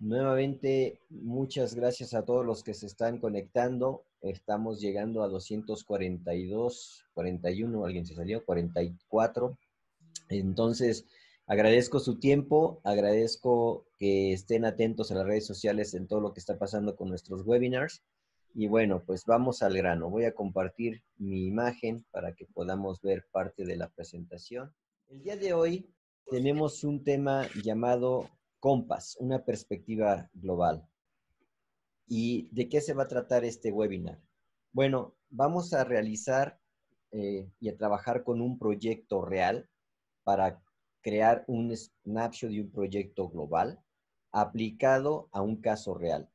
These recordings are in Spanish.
Nuevamente, muchas gracias a todos los que se están conectando. Estamos llegando a 242, 41, alguien se salió, 44. Entonces, agradezco su tiempo, agradezco que estén atentos a las redes sociales en todo lo que está pasando con nuestros webinars. Y bueno, pues vamos al grano. Voy a compartir mi imagen para que podamos ver parte de la presentación. El día de hoy tenemos un tema llamado Compass, una perspectiva global. ¿Y de qué se va a tratar este webinar? Bueno, vamos a realizar eh, y a trabajar con un proyecto real para crear un snapshot de un proyecto global aplicado a un caso real.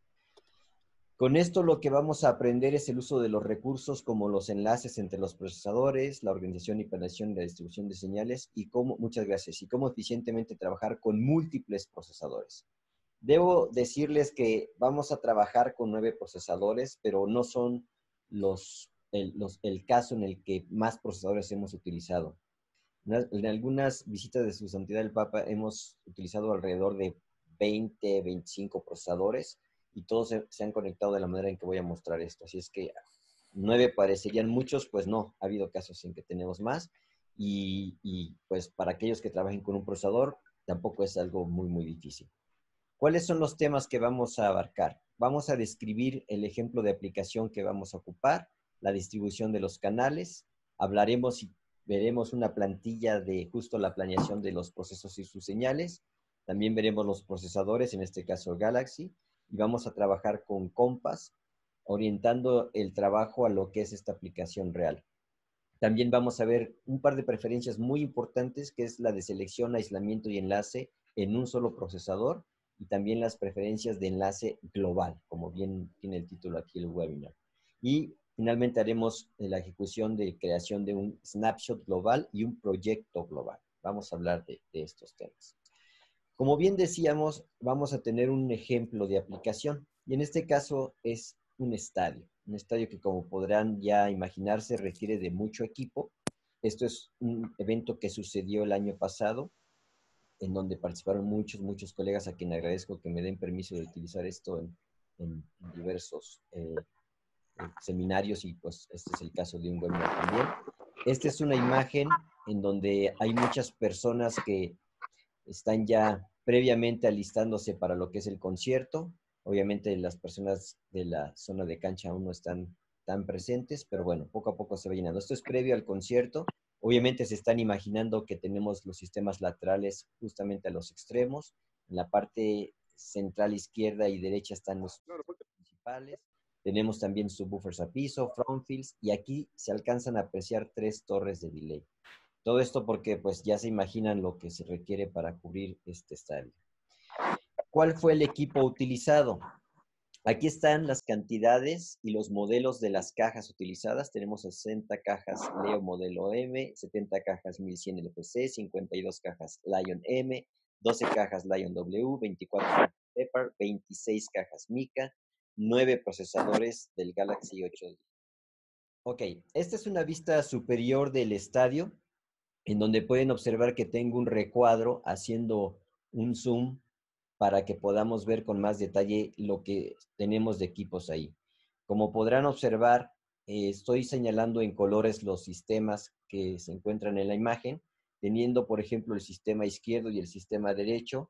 Con esto lo que vamos a aprender es el uso de los recursos como los enlaces entre los procesadores, la organización y planeación de la distribución de señales y cómo, muchas gracias, y cómo eficientemente trabajar con múltiples procesadores. Debo decirles que vamos a trabajar con nueve procesadores, pero no son los, el, el caso en el que más procesadores hemos utilizado. En algunas visitas de su santidad el Papa hemos utilizado alrededor de 20, 25 procesadores y todos se, han conectado de la manera en que voy a mostrar esto. Así es que nueve parecerían muchos, pues no, ha habido casos en que tenemos más. Y, y, pues para aquellos que trabajen con un procesador, tampoco es algo muy, muy difícil. ¿Cuáles son los temas que vamos a abarcar? Vamos a describir el ejemplo de aplicación que vamos a ocupar, la distribución de los canales, hablaremos y veremos una plantilla de justo la planeación de los procesos y sus señales, también veremos los procesadores, en este caso Galaxy, y vamos a trabajar con Compass, orientando el trabajo a lo que es esta aplicación real. También vamos a ver un par de preferencias muy importantes, que es la de selección, aislamiento y enlace en un solo procesador, y también las preferencias de enlace global, como bien tiene el título aquí el webinar. Y finalmente haremos eh, la ejecución de creación de un snapshot global y un proyecto global. Vamos a hablar de, de estos temas. Como bien decíamos, vamos a tener un ejemplo de aplicación y en este caso es un estadio, un estadio que como podrán ya imaginarse requiere de mucho equipo. Esto es un evento que sucedió el año pasado, en donde participaron muchos, muchos colegas a quien agradezco que me den permiso de utilizar esto en, diversos eh, eh, seminarios y pues este es el caso de un webinar también. Esta es una imagen en donde hay muchas personas que están ya previamente alistándose para lo que es el concierto. Obviamente las personas de la zona de cancha aún no están tan presentes, pero bueno, poco a poco se va llenando. Esto es previo al concierto. Obviamente se están imaginando que tenemos los sistemas laterales justamente a los extremos. En la parte central izquierda y derecha están los principales. Tenemos también subwoofers a piso, front frontfields, y aquí se alcanzan a apreciar tres torres de delay. Todo esto porque pues ya se imaginan lo que se requiere para cubrir este estadio. ¿Cuál fue el equipo utilizado? Aquí están las cantidades y los modelos de las cajas utilizadas. Tenemos 60 cajas Leo modelo M, 70 cajas 1100 LPC, 52 cajas Lion M, 12 cajas Lion W, 24 cajas Pepper, 26 cajas Mica, 9 procesadores del Galaxy 8. Ok, esta es una vista superior del estadio en donde pueden observar que tengo un recuadro haciendo un zoom para que podamos ver con más detalle lo que tenemos de equipos ahí. Como podrán observar, eh, estoy señalando en colores los sistemas que se encuentran en la imagen, teniendo, por ejemplo, el sistema izquierdo y el sistema derecho,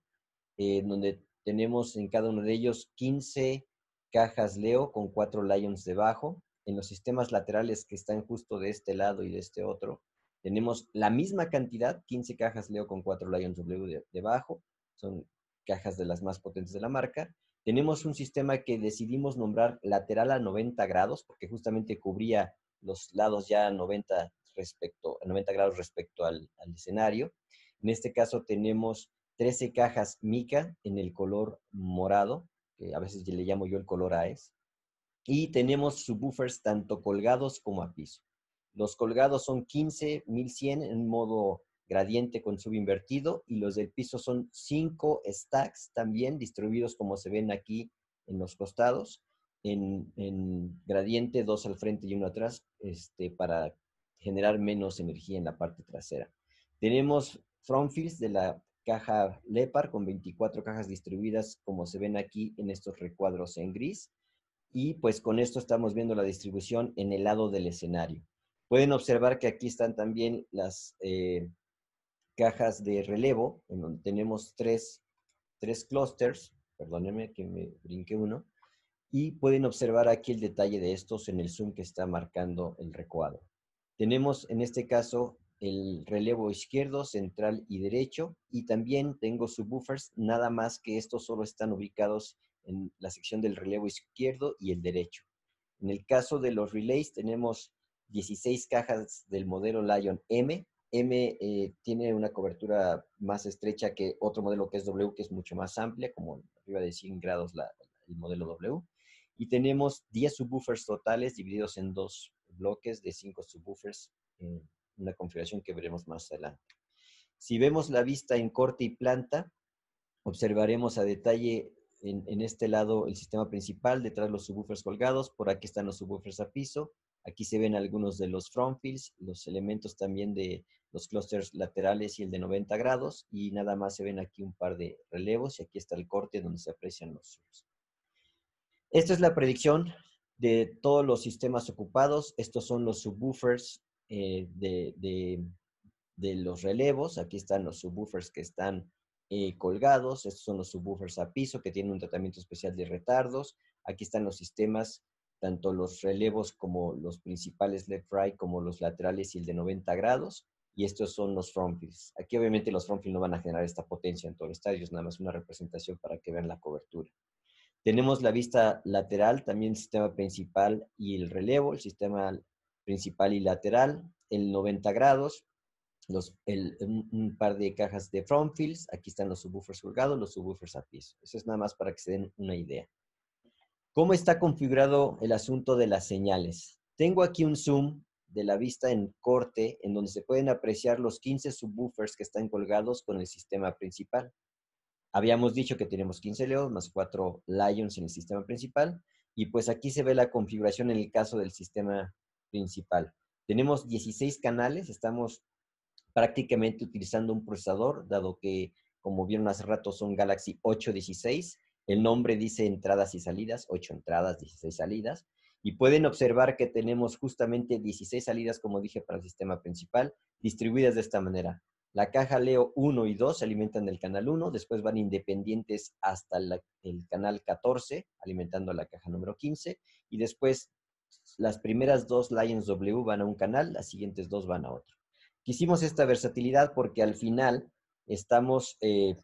eh, donde tenemos en cada uno de ellos 15 cajas Leo con cuatro Lions debajo. En los sistemas laterales que están justo de este lado y de este otro, tenemos la misma cantidad, 15 cajas Leo con 4 Lions W debajo, son cajas de las más potentes de la marca. Tenemos un sistema que decidimos nombrar lateral a 90 grados, porque justamente cubría los lados ya a 90, respecto, 90 grados respecto al, al escenario. En este caso tenemos 13 cajas mica en el color morado, que a veces le llamo yo el color AES. Y tenemos subwoofers tanto colgados como a piso. Los colgados son 15, en modo gradiente con subinvertido y los del piso son 5 stacks también distribuidos como se ven aquí en los costados, en, gradiente, dos al frente y uno atrás, este, para generar menos energía en la parte trasera. Tenemos front fields de la caja Lepar con 24 cajas distribuidas como se ven aquí en estos recuadros en gris. Y pues con esto estamos viendo la distribución en el lado del escenario. Pueden observar que aquí están también las eh, cajas de relevo, en donde tenemos tres, tres clusters, perdónenme que me brinqué uno, y pueden observar aquí el detalle de estos en el zoom que está marcando el recuadro. Tenemos en este caso el relevo izquierdo, central y derecho, y también tengo subwoofers, nada más que estos solo están ubicados en la sección del relevo izquierdo y el derecho. En el caso de los relays tenemos 16 cajas del modelo Lion M. M eh, tiene una cobertura más estrecha que otro modelo que es W, que es mucho más amplia, como arriba de 100 grados el modelo W. Y tenemos 10 subwoofers totales divididos en dos bloques de 5 subwoofers, eh, una configuración que veremos más adelante. Si vemos la vista en corte y planta, observaremos a detalle en, en este lado el sistema principal, detrás los subwoofers colgados, por aquí están los subwoofers a piso, Aquí se ven algunos de los front fields, los elementos también de los clusters laterales y el de 90 grados, y nada más se ven aquí un par de relevos, y aquí está el corte donde se aprecian los Esta es la predicción de todos los sistemas ocupados. Estos son los subwoofers eh, de, los relevos. Aquí están los subwoofers que están eh, colgados. Estos son los subwoofers a piso que tienen un tratamiento especial de retardos. Aquí están los sistemas tanto los relevos como los principales left right, como los laterales y el de 90 grados. Y estos son los front frontfields. Aquí obviamente los front fields no van a generar esta potencia en todo el estadio, es nada más una representación para que vean la cobertura. Tenemos la vista lateral, también el sistema principal y el relevo, el sistema principal y lateral, el 90 grados, los, un, par de cajas de front frontfields, aquí están los subwoofers colgados, los subwoofers a piso. Eso es nada más para que se den una idea. ¿Cómo está configurado el asunto de las señales? Tengo aquí un zoom de la vista en corte en donde se pueden apreciar los 15 subwoofers que están colgados con el sistema principal. Habíamos dicho que tenemos 15 Leos más 4 Lions en el sistema principal y pues aquí se ve la configuración en el caso del sistema principal. Tenemos 16 canales, estamos prácticamente utilizando un procesador, dado que, como vieron hace rato, son Galaxy 816 el nombre dice entradas y salidas, 8 entradas, 16 salidas. Y pueden observar que tenemos justamente 16 salidas, como dije, para el sistema principal, distribuidas de esta manera. La caja Leo 1 y 2 se alimentan del canal 1, después van independientes hasta el canal 14, alimentando la caja número 15, y después las primeras dos Lions W van a un canal, las siguientes dos van a otro. Quisimos esta versatilidad porque al final estamos eh,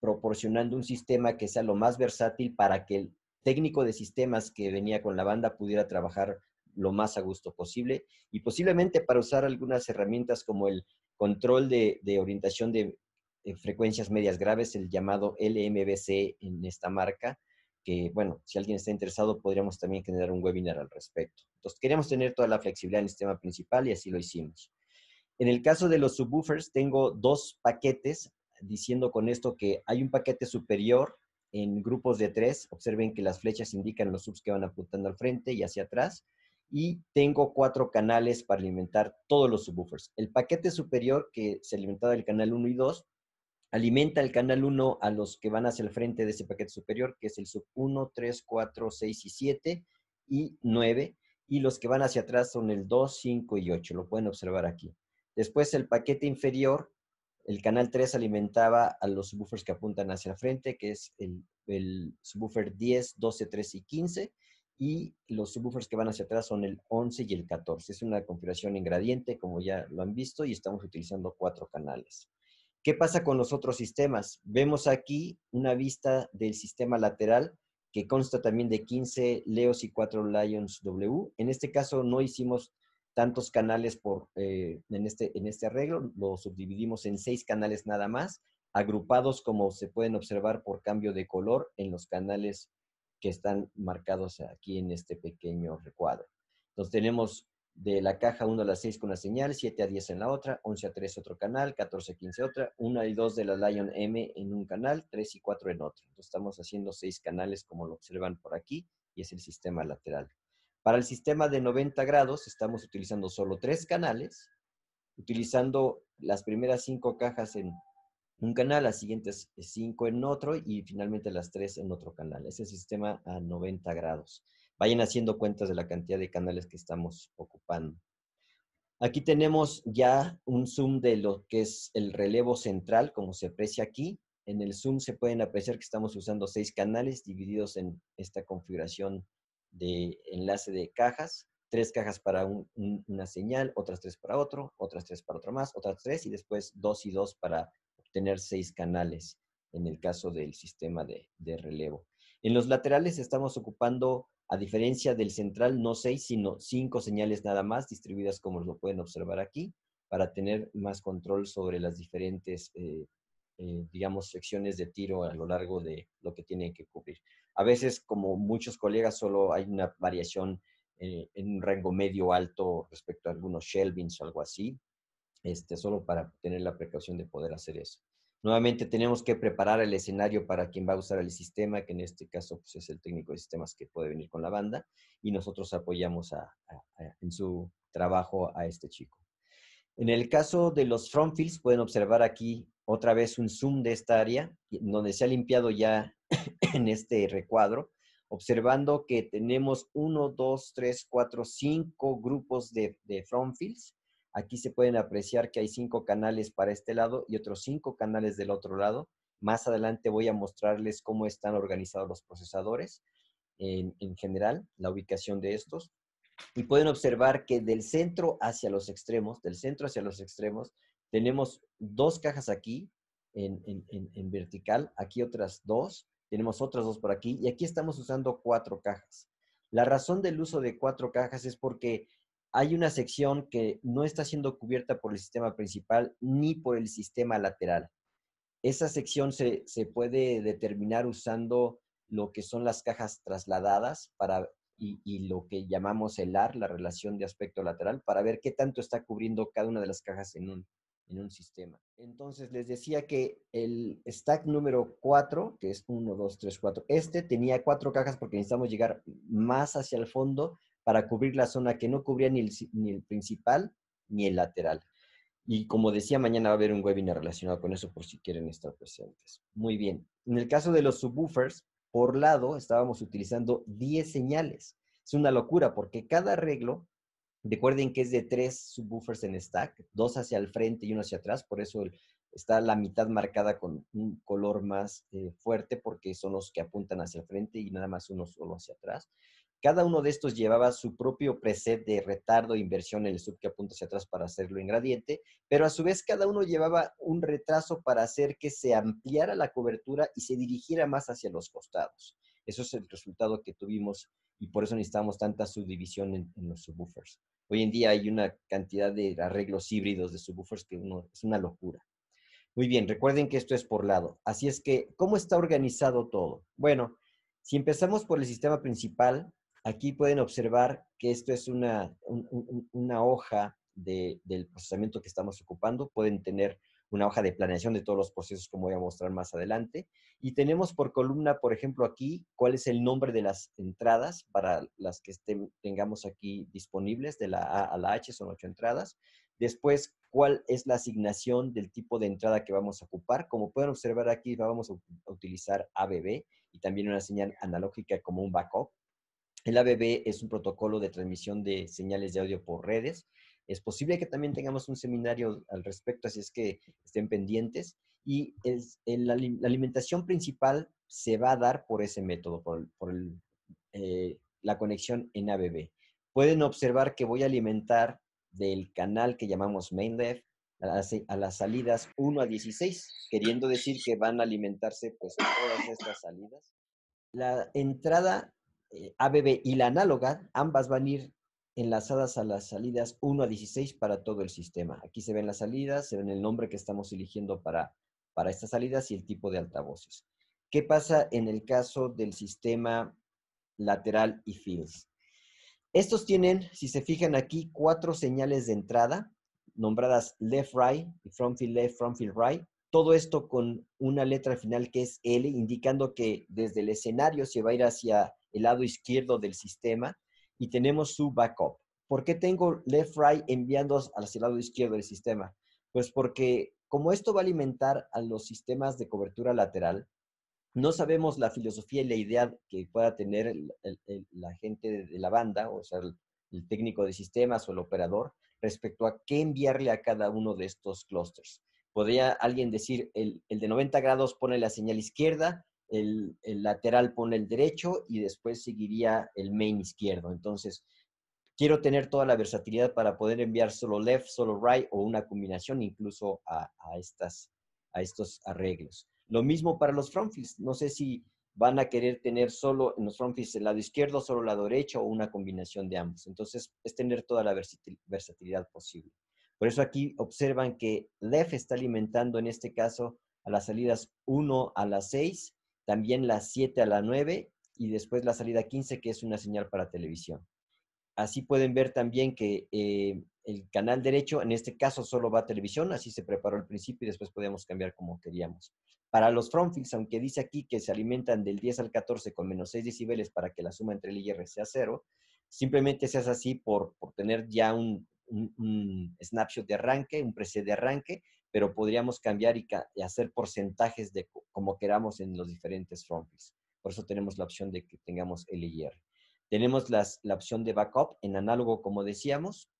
proporcionando un sistema que sea lo más versátil para que el técnico de sistemas que venía con la banda pudiera trabajar lo más a gusto posible y posiblemente para usar algunas herramientas como el control de, orientación de, eh, frecuencias medias graves, el llamado LMBC en esta marca, que bueno, si alguien está interesado podríamos también generar un webinar al respecto. Entonces queríamos tener toda la flexibilidad en el sistema principal y así lo hicimos. En el caso de los subwoofers, tengo dos paquetes diciendo con esto que hay un paquete superior en grupos de tres. Observen que las flechas indican los subs que van apuntando al frente y hacia atrás. Y tengo cuatro canales para alimentar todos los subwoofers. El paquete superior que se alimenta del canal 1 y 2 alimenta el canal 1 a los que van hacia el frente de ese paquete superior, que es el sub 1, 3, 4, 6 y 7 y 9. Y los que van hacia atrás son el 2, 5 y 8. Lo pueden observar aquí. Después el paquete inferior el canal 3 alimentaba a los subwoofers que apuntan hacia la frente, que es el, subwoofer 10, 12, 13 y 15 y los subwoofers que van hacia atrás son el 11 y el 14. Es una configuración en gradiente, como ya lo han visto, y estamos utilizando cuatro canales. ¿Qué pasa con los otros sistemas? Vemos aquí una vista del sistema lateral que consta también de 15 Leos y 4 Lions W. En este caso no hicimos tantos canales por, eh, en, este, en este arreglo, lo subdividimos en seis canales nada más, agrupados como se pueden observar por cambio de color en los canales que están marcados aquí en este pequeño recuadro. Entonces tenemos de la caja 1 a la 6 con la señal, 7 a 10 en la otra, 11 a 3 otro canal, 14 a 15 otra, 1 y 2 de la Lion M en un canal, 3 y 4 en otro. Entonces estamos haciendo seis canales como lo observan por aquí y es el sistema lateral. Para el sistema de 90 grados estamos utilizando solo tres canales, utilizando las primeras cinco cajas en un canal, las siguientes cinco en otro y finalmente las tres en otro canal. Es el sistema a 90 grados. Vayan haciendo cuentas de la cantidad de canales que estamos ocupando. Aquí tenemos ya un zoom de lo que es el relevo central, como se aprecia aquí. En el zoom se pueden apreciar que estamos usando seis canales divididos en esta configuración de enlace de cajas, tres cajas para una señal, otras tres para otro, otras tres para otro más, otras tres y después dos y dos para obtener seis canales en el caso del sistema de, de relevo. En los laterales estamos ocupando, a diferencia del central, no seis, sino cinco señales nada más distribuidas como lo pueden observar aquí para tener más control sobre las diferentes eh, eh, digamos, secciones de tiro a lo largo de lo que tiene que cubrir. A veces, como muchos colegas, solo hay una variación eh, en un rango medio alto respecto a algunos shelvings o algo así, este, solo para tener la precaución de poder hacer eso. Nuevamente tenemos que preparar el escenario para quien va a usar el sistema, que en este caso pues, es el técnico de sistemas que puede venir con la banda, y nosotros apoyamos en su trabajo a este chico. En el caso de los front fields, pueden observar aquí otra vez un zoom de esta área, donde se ha limpiado ya en este recuadro, observando que tenemos uno, dos, tres, cuatro, cinco grupos de, front fields. Aquí se pueden apreciar que hay cinco canales para este lado y otros cinco canales del otro lado. Más adelante voy a mostrarles cómo están organizados los procesadores en general, la ubicación de estos y pueden observar que del centro hacia los extremos, del centro hacia los extremos, tenemos dos cajas aquí en, vertical, aquí otras dos, tenemos otras dos por aquí y aquí estamos usando cuatro cajas. La razón del uso de cuatro cajas es porque hay una sección que no está siendo cubierta por el sistema principal ni por el sistema lateral. Esa sección se, se puede determinar usando lo que son las cajas trasladadas para y, lo que llamamos el AR, la relación de aspecto lateral, para ver qué tanto está cubriendo cada una de las cajas en un, en un sistema. Entonces, les decía que el stack número 4, que es 1, 2, 3, 4, este tenía cuatro cajas porque necesitamos llegar más hacia el fondo para cubrir la zona que no cubría ni el, ni el principal ni el lateral. Y como decía, mañana va a haber un webinar relacionado con eso por si quieren estar presentes. Muy bien. En el caso de los subwoofers, por lado estábamos utilizando 10 señales. Es una locura porque cada arreglo, recuerden que es de tres subwoofers en stack, dos hacia el frente y uno hacia atrás, por eso está la mitad marcada con un color más eh, fuerte porque son los que apuntan hacia el frente y nada más uno solo hacia atrás. Cada uno de estos llevaba su propio preset de retardo e inversión en el sub que apunta hacia atrás para hacerlo en gradiente, pero a su vez cada uno llevaba un retraso para hacer que se ampliara la cobertura y se dirigiera más hacia los costados. Eso es el resultado que tuvimos y por eso necesitamos tanta subdivisión en, en los subwoofers. Hoy en día hay una cantidad de arreglos híbridos de subwoofers que uno, es una locura. Muy bien, recuerden que esto es por lado. Así es que, ¿cómo está organizado todo? Bueno, si empezamos por el sistema principal, Aquí pueden observar que esto es una, hoja del procesamiento que estamos ocupando. Pueden tener una hoja de planeación de todos los procesos, como voy a mostrar más adelante. Y tenemos por columna, por ejemplo, aquí, cuál es el nombre de las entradas para las que tengamos aquí disponibles, de la A a la H, son ocho entradas. Después, cuál es la asignación del tipo de entrada que vamos a ocupar. Como pueden observar aquí, vamos a utilizar ABB y también una señal analógica como un backup. El ABB es un protocolo de transmisión de señales de audio por redes. Es posible que también tengamos un seminario al respecto, así es que estén pendientes. Y la, alimentación principal se va a dar por ese método, por, eh, la conexión en ABB. Pueden observar que voy a alimentar del canal que llamamos MainLeft a, las salidas 1 a 16, queriendo decir que van a alimentarse pues todas estas salidas. La entrada eh, ABB y la análoga, ambas van a ir enlazadas a las salidas 1 a 16 para todo el sistema. Aquí se ven las salidas, se ven el nombre que estamos eligiendo para, para estas salidas y el tipo de altavoces. ¿Qué pasa en el caso del sistema lateral y fields? Estos tienen, si se fijan aquí, cuatro señales de entrada, nombradas left, right, y front field left, front field right. Todo esto con una letra final que es L, indicando que desde el escenario se va a ir hacia lado izquierdo del sistema, y tenemos su backup. ¿Por qué tengo left right enviando hacia el lado izquierdo del sistema? Pues porque como esto va a alimentar a los sistemas de cobertura lateral, no sabemos la filosofía y la idea que pueda tener la gente de la banda, o sea, el técnico de sistemas o el operador, respecto a qué enviarle a cada uno de estos clusters. Podría alguien decir, el, de 90 grados pone la señal izquierda, el, lateral pone el derecho y después seguiría el main izquierdo. Entonces, quiero tener toda la versatilidad para poder enviar solo left, solo right o una combinación incluso a, estas, a estos arreglos. Lo mismo para los frontfields. No sé si van a querer tener solo en los frontfields el lado izquierdo, solo el lado derecho o una combinación de ambos. Entonces, es tener toda la versatilidad posible. Por eso aquí observan que left está alimentando en este caso a las salidas 1 a las 6 también las 7 a la 9 y después la salida 15, que es una señal para televisión. Así pueden ver también que eh, el canal derecho, en este caso solo va a televisión, así se preparó al principio y después podemos cambiar como queríamos. Para los frontfields, aunque dice aquí que se alimentan del 10 al 14 con menos 6 decibeles para que la suma entre el IR sea cero, simplemente se hace así por, tener ya un, snapshot de arranque, un preset de arranque pero podríamos cambiar y, hacer porcentajes de como queramos en los diferentes frontis. Por eso tenemos la opción de que tengamos LIR. Tenemos la opción de backup en análogo, como decíamos,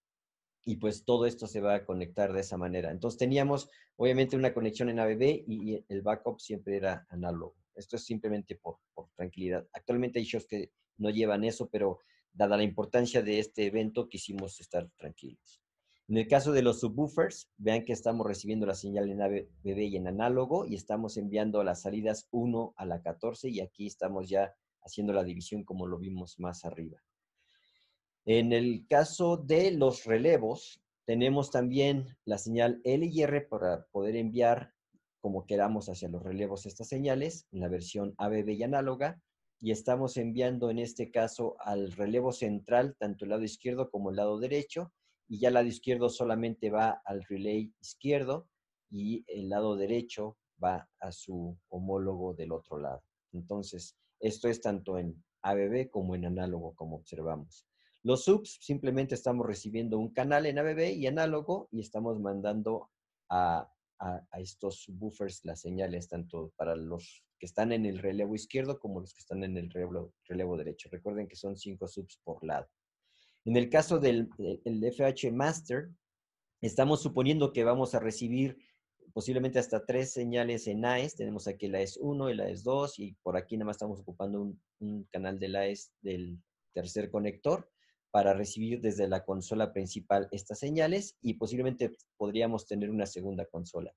y pues todo esto se va a conectar de esa manera. Entonces teníamos obviamente una conexión en ABB y, el backup siempre era análogo. Esto es simplemente por, por tranquilidad. Actualmente hay shows que no llevan eso, pero dada la importancia de este evento, quisimos estar tranquilos. En el caso de los subwoofers, vean que estamos recibiendo la señal en ABB y en análogo y estamos enviando las salidas 1 a la 14 y aquí estamos ya haciendo la división como lo vimos más arriba. En el caso de los relevos, tenemos también la señal L y R para poder enviar como queramos hacia los relevos estas señales en la versión ABB y análoga y estamos enviando en este caso al relevo central tanto el lado izquierdo como el lado derecho y ya el lado izquierdo solamente va al relay izquierdo y el lado derecho va a su homólogo del otro lado. Entonces, esto es tanto en ABB como en análogo, como observamos. Los subs simplemente estamos recibiendo un canal en ABB y análogo y estamos mandando a, estos buffers las señales tanto para los que están en el relevo izquierdo como los que están en el relevo, relevo derecho. Recuerden que son cinco subs por lado. En el caso del FH eh, Master, estamos suponiendo que vamos a recibir posiblemente hasta tres señales en AES. Tenemos aquí la AES1 y la AES2 y por aquí nada más estamos ocupando un, canal canal la AES del tercer conector para recibir desde la consola principal estas señales y posiblemente podríamos tener una segunda consola.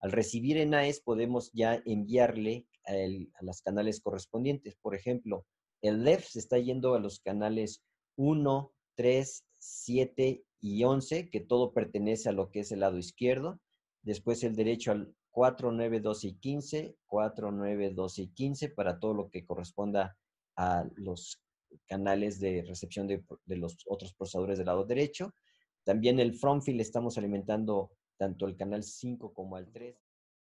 Al recibir en AES podemos ya enviarle a, a los canales correspondientes. Por ejemplo, el LEF se está yendo a los canales 1, 3, 7 y 11, que todo pertenece a lo que es el lado izquierdo. Después el derecho al 4, 9, 12 y 15, 4, 9, 12 y 15 para todo lo que corresponda a los canales de recepción de, los otros procesadores del lado derecho. También el front field estamos alimentando tanto el canal 5 como al 3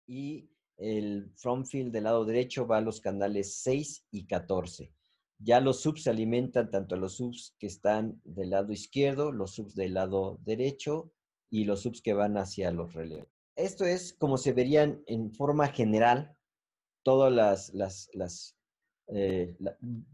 y el front field del lado derecho va a los canales 6 y 14. Ya los subs se alimentan tanto a los subs que están del lado izquierdo, los subs del lado derecho y los subs que van hacia los relevos. Esto es como se verían en forma general todas las, las, las eh,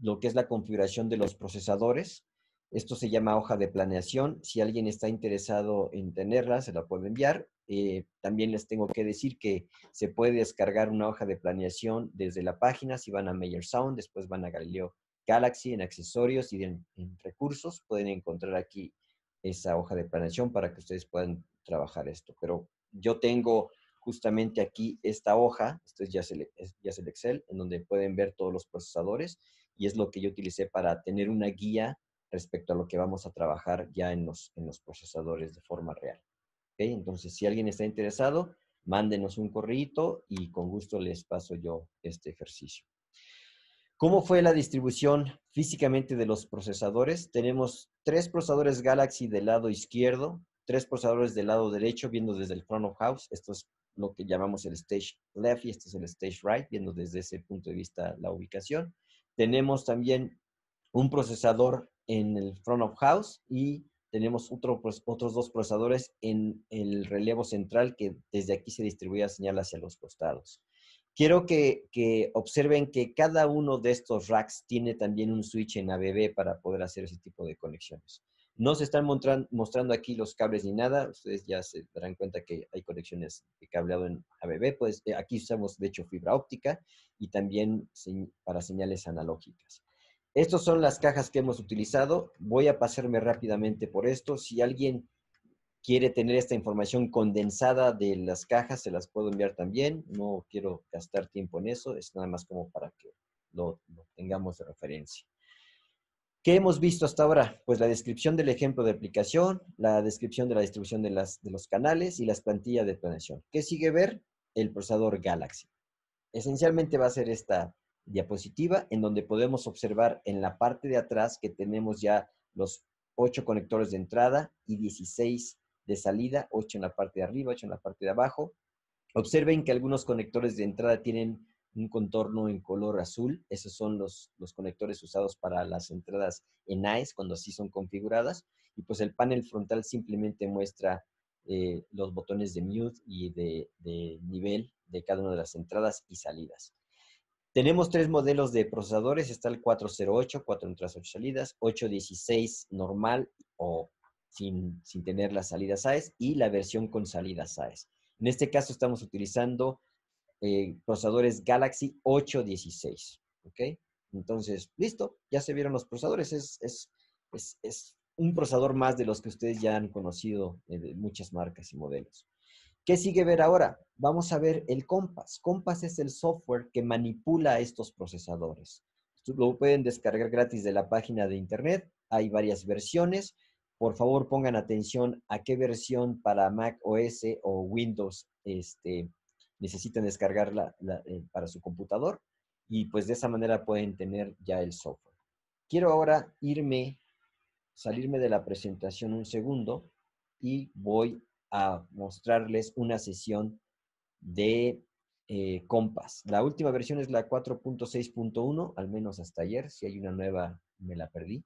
lo que es la configuración de los procesadores. Esto se llama hoja de planeación. Si alguien está interesado en tenerla, se la puede enviar. Eh, también les tengo que decir que se puede descargar una hoja de planeación desde la página. Si van a Meyer Sound, después van a Galileo Galaxy, en accesorios y en, recursos, pueden encontrar aquí esa hoja de planeación para que ustedes puedan trabajar esto. Pero yo tengo justamente aquí esta hoja, esto ya es, el, ya es el Excel, en donde pueden ver todos los procesadores y es lo que yo utilicé para tener una guía respecto a lo que vamos a trabajar ya en los, en los procesadores de forma real. Entonces, si alguien está interesado, mándenos un correo y con gusto les paso yo este ejercicio. ¿Cómo fue la distribución físicamente de los procesadores? Tenemos tres procesadores Galaxy del lado izquierdo, tres procesadores del lado derecho, viendo desde el front of house. Esto es lo que llamamos el stage left y este es el stage right, viendo desde ese punto de vista la ubicación. Tenemos también un procesador en el front of house y tenemos otros dos procesadores en el relevo central que desde aquí se distribuye la señal hacia los costados. Quiero que, observen que cada uno de estos racks tiene también un switch en ABB para poder hacer ese tipo de conexiones. No se están mostrando aquí los cables ni nada. Ustedes ya se darán cuenta que hay conexiones de cableado en ABB. Pues eh, aquí usamos, de hecho, fibra óptica y también para señales analógicas. Estas son las cajas que hemos utilizado. Voy a pasarme rápidamente por esto. Si alguien quiere tener esta información condensada de las cajas, se las puedo enviar también. No quiero gastar tiempo en eso, es nada más como para que lo, tengamos de referencia. ¿Qué hemos visto hasta ahora? Pues la descripción del ejemplo de aplicación, la descripción de la distribución de, las, de los canales y las plantillas de planeación. ¿Qué sigue ver? El procesador Galaxy. Esencialmente va a ser esta diapositiva en donde podemos observar en la parte de atrás que tenemos ya los 8 conectores de entrada y 16 de salida, 8 en la parte de arriba, 8 en la parte de abajo. Observen que algunos conectores de entrada tienen un contorno en color azul. Esos son los, los conectores usados para las entradas en AES cuando así son configuradas. Y pues el panel frontal simplemente muestra eh, los botones de mute y de, nivel de cada una de las entradas y salidas. Tenemos tres modelos de procesadores. Está el 408, 4 entradas, 8 salidas, 816 normal o sin, tener las salida AES y la versión con salida SAES. En este caso estamos utilizando eh, procesadores Galaxy 816. ¿Ok? Entonces, listo, ya se vieron los procesadores. Es, es, un procesador más de los que ustedes ya han conocido eh, de muchas marcas y modelos. ¿Qué sigue ver ahora? Vamos a ver el Compass. Compass es el software que manipula estos procesadores. Lo pueden descargar gratis de la página de internet. Hay varias versiones por favor pongan atención a qué versión para Mac OS o Windows este, necesitan descargarla eh, para su computador y pues de esa manera pueden tener ya el software. Quiero ahora irme, salirme de la presentación un segundo y voy a mostrarles una sesión de eh, Compass. La última versión es la 4.6.1, al menos hasta ayer, si hay una nueva me la perdí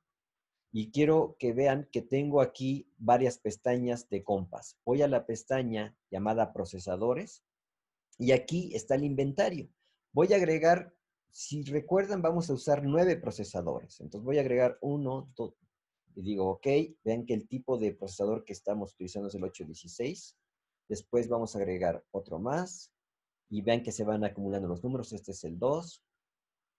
y quiero que vean que tengo aquí varias pestañas de compas. Voy a la pestaña llamada procesadores y aquí está el inventario. Voy a agregar, si recuerdan, vamos a usar nueve procesadores. Entonces voy a agregar uno, y digo, ok, vean que el tipo de procesador que estamos utilizando es el 816. Después vamos a agregar otro más y vean que se van acumulando los números. Este es el 2,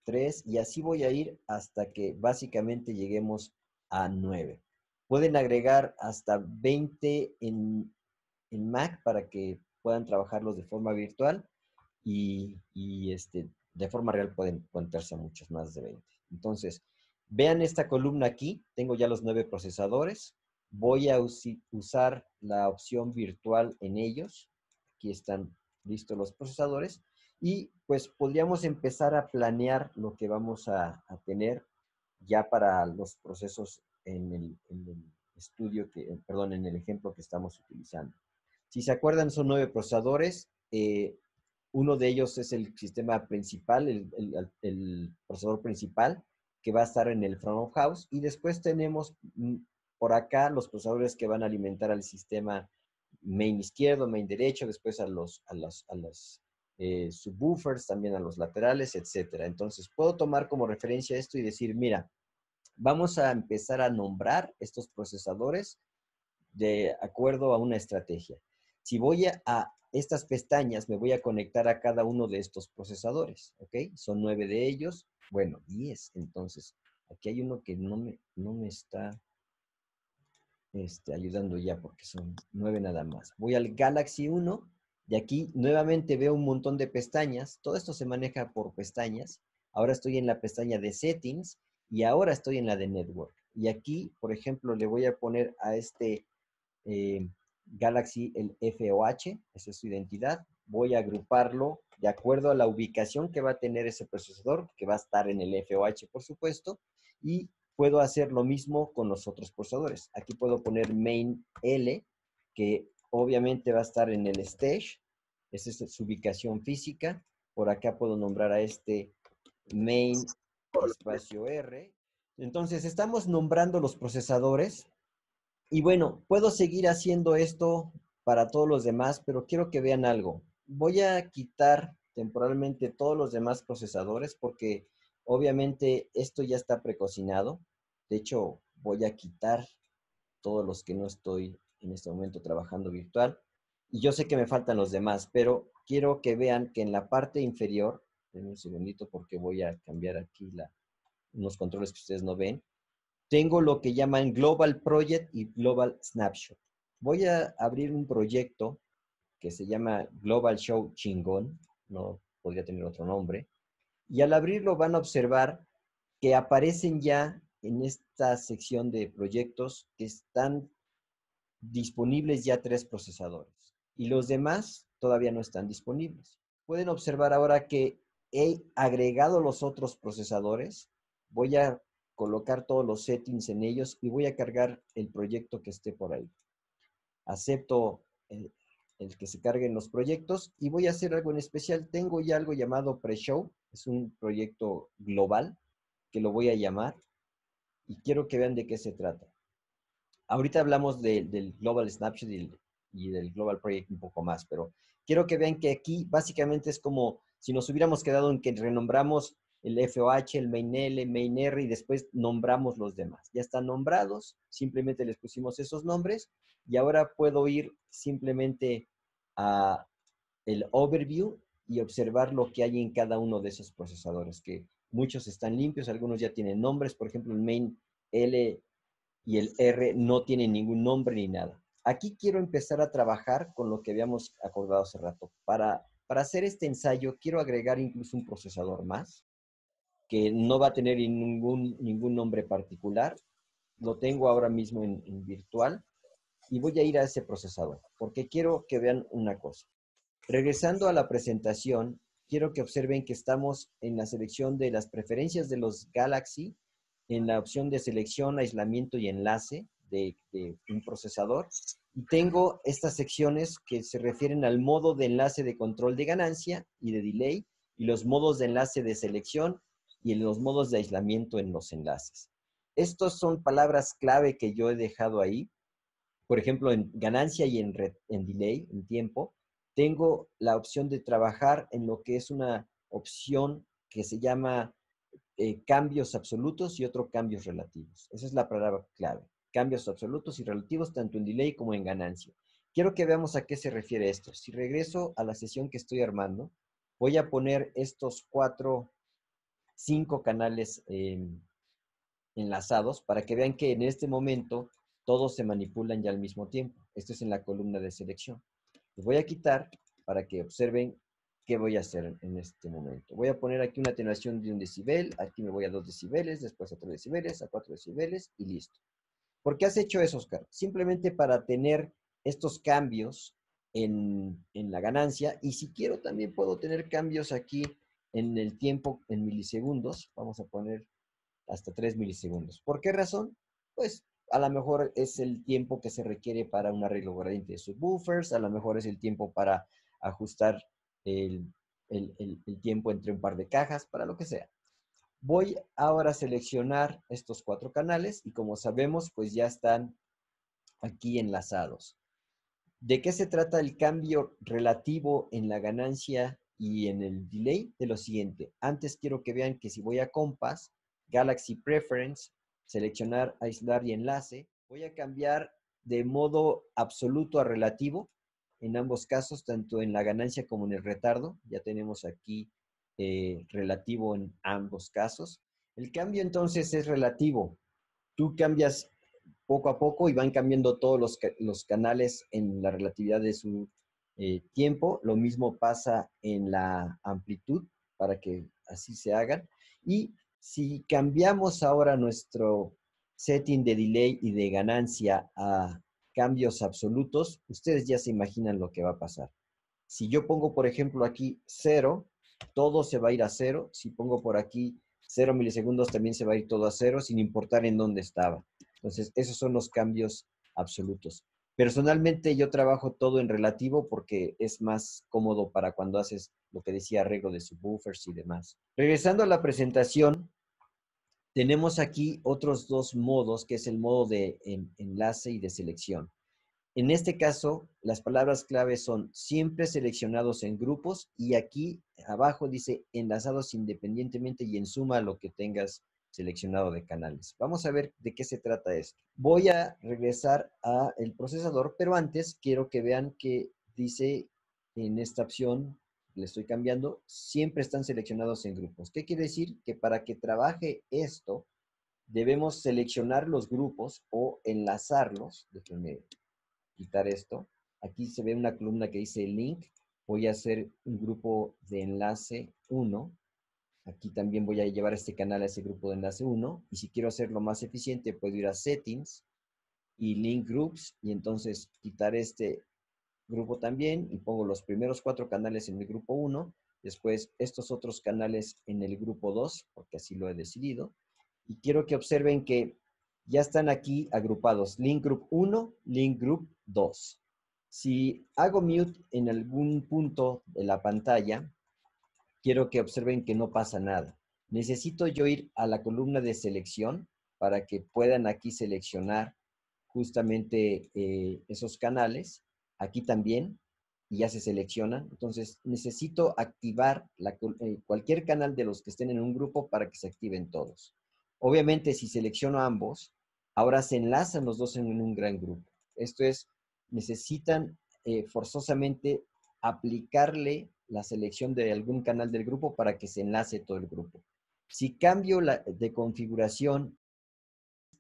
3 y así voy a ir hasta que básicamente lleguemos a 9. Pueden agregar hasta 20 en, Mac para que puedan trabajarlos de forma virtual y, este, de forma real pueden contarse a muchos más de 20. Entonces, vean esta columna aquí. Tengo ya los nueve procesadores. Voy a usar la opción virtual en ellos. Aquí están listos los procesadores. Y pues podríamos empezar a planear lo que vamos a tener ya para los procesos en el, estudio, que, perdón, en el ejemplo que estamos utilizando. Si se acuerdan, son nueve procesadores. Eh, uno de ellos es el sistema principal, el, procesador principal, que va a estar en el front of house. Y después tenemos mm, por acá los procesadores que van a alimentar al sistema main izquierdo, main derecho, después a los, a a los eh, subwoofers también a los laterales, etcétera. Entonces, puedo tomar como referencia esto y decir, mira, vamos a empezar a nombrar estos procesadores de acuerdo a una estrategia. Si voy a, estas pestañas, me voy a conectar a cada uno de estos procesadores, ¿ok? Son nueve de ellos, bueno, diez. Entonces, aquí hay uno que no me, no me está este, ayudando ya porque son nueve nada más. Voy al Galaxy 1 de aquí nuevamente veo un montón de pestañas. Todo esto se maneja por pestañas. Ahora estoy en la pestaña de settings y ahora estoy en la de network. Y aquí, por ejemplo, le voy a poner a este eh, Galaxy el FOH, esa es su identidad. Voy a agruparlo de acuerdo a la ubicación que va a tener ese procesador, que va a estar en el FOH, por supuesto. Y puedo hacer lo mismo con los otros procesadores. Aquí puedo poner main L, que obviamente va a estar en el stage, esa es su ubicación física. Por acá puedo nombrar a este main espacio R. Entonces, estamos nombrando los procesadores. Y bueno, puedo seguir haciendo esto para todos los demás, pero quiero que vean algo. Voy a quitar temporalmente todos los demás procesadores porque obviamente esto ya está precocinado. De hecho, voy a quitar todos los que no estoy en este momento trabajando virtual. Y yo sé que me faltan los demás, pero quiero que vean que en la parte inferior, denme un segundito porque voy a cambiar aquí la, unos controles que ustedes no ven, tengo lo que llaman Global Project y Global Snapshot. Voy a abrir un proyecto que se llama Global Show Chingón, no podría tener otro nombre. Y al abrirlo van a observar que aparecen ya en esta sección de proyectos que están disponibles ya tres procesadores y los demás todavía no están disponibles. Pueden observar ahora que he agregado los otros procesadores, voy a colocar todos los settings en ellos y voy a cargar el proyecto que esté por ahí. Acepto el, que se carguen los proyectos y voy a hacer algo en especial. Tengo ya algo llamado Pre-Show, es un proyecto global que lo voy a llamar y quiero que vean de qué se trata. Ahorita hablamos del Global Snapshot y, del Global Project un poco más, pero quiero que vean que aquí básicamente es como si nos hubiéramos quedado en que renombramos el FOH, el MainL, MainR y después nombramos los demás. Ya están nombrados, simplemente les pusimos esos nombres y ahora puedo ir simplemente a el overview y observar lo que hay en cada uno de esos procesadores, que muchos están limpios, algunos ya tienen nombres, por ejemplo, el main L y el R no tiene ningún nombre ni nada. Aquí quiero empezar a trabajar con lo que habíamos acordado hace rato. Para, para hacer este ensayo quiero agregar incluso un procesador más que no va a tener ningún, ningún nombre particular. Lo tengo ahora mismo en, en virtual y voy a ir a ese procesador porque quiero que vean una cosa. Regresando a la presentación, quiero que observen que estamos en la selección de las preferencias de los Galaxy en la opción de selección, aislamiento y enlace de, un procesador. Y tengo estas secciones que se refieren al modo de enlace de control de ganancia y de delay, y los modos de enlace de selección y los modos de aislamiento en los enlaces. Estas son palabras clave que yo he dejado ahí. Por ejemplo, en ganancia y en, en delay, en tiempo, tengo la opción de trabajar en lo que es una opción que se llama eh, cambios absolutos y otro cambios relativos. Esa es la palabra clave. Cambios absolutos y relativos tanto en delay como en ganancia. Quiero que veamos a qué se refiere esto. Si regreso a la sesión que estoy armando, voy a poner estos cuatro, cinco canales em, enlazados para que vean que en este momento todos se manipulan ya al mismo tiempo. Esto es en la columna de selección. voy a quitar para que observen ¿qué voy a hacer en este momento? Voy a poner aquí una atenuación de un decibel, aquí me voy a dos decibeles, después a tres decibeles, a cuatro decibeles y listo. ¿Por qué has hecho eso, Oscar? Simplemente para tener estos cambios en, la ganancia y si quiero también puedo tener cambios aquí en el tiempo, en milisegundos, vamos a poner hasta tres milisegundos. ¿Por qué razón? Pues a lo mejor es el tiempo que se requiere para un arreglo gradiente de subwoofers, a lo mejor es el tiempo para ajustar el, el, tiempo entre un par de cajas, para lo que sea. Voy ahora a seleccionar estos cuatro canales y como sabemos, pues ya están aquí enlazados. ¿De qué se trata el cambio relativo en la ganancia y en el delay? De lo siguiente. Antes quiero que vean que si voy a Compass, Galaxy Preference, seleccionar aislar y enlace, voy a cambiar de modo absoluto a relativo en ambos casos, tanto en la ganancia como en el retardo. Ya tenemos aquí eh, relativo en ambos casos. El cambio entonces es relativo. Tú cambias poco a poco y van cambiando todos los, los canales en la relatividad de su eh, tiempo. Lo mismo pasa en la amplitud para que así se hagan. Y si cambiamos ahora nuestro setting de delay y de ganancia a cambios absolutos, ustedes ya se imaginan lo que va a pasar. Si yo pongo, por ejemplo, aquí cero, todo se va a ir a cero. Si pongo por aquí cero milisegundos, también se va a ir todo a cero, sin importar en dónde estaba. Entonces, esos son los cambios absolutos. Personalmente yo trabajo todo en relativo porque es más cómodo para cuando haces lo que decía arreglo de subwoofers y demás. Regresando a la presentación, tenemos aquí otros dos modos, que es el modo de enlace y de selección. En este caso, las palabras clave son siempre seleccionados en grupos y aquí abajo dice enlazados independientemente y en suma lo que tengas seleccionado de canales. Vamos a ver de qué se trata esto. Voy a regresar al procesador, pero antes quiero que vean que dice en esta opción le estoy cambiando, siempre están seleccionados en grupos. ¿Qué quiere decir? Que para que trabaje esto, debemos seleccionar los grupos o enlazarlos. Déjenme quitar esto. Aquí se ve una columna que dice link. Voy a hacer un grupo de enlace 1. Aquí también voy a llevar este canal a ese grupo de enlace 1. Y si quiero hacerlo más eficiente, puedo ir a settings y link groups. Y entonces quitar este grupo también y pongo los primeros cuatro canales en el grupo 1, después estos otros canales en el grupo 2, porque así lo he decidido. Y quiero que observen que ya están aquí agrupados link group 1, link group 2. Si hago mute en algún punto de la pantalla, quiero que observen que no pasa nada. Necesito yo ir a la columna de selección para que puedan aquí seleccionar justamente eh, esos canales aquí también, y ya se seleccionan. Entonces, necesito activar eh, cualquier canal de los que estén en un grupo para que se activen todos. Obviamente, si selecciono ambos, ahora se enlazan los dos en un gran grupo. Esto es, necesitan eh, forzosamente aplicarle la selección de algún canal del grupo para que se enlace todo el grupo. Si cambio la, de configuración,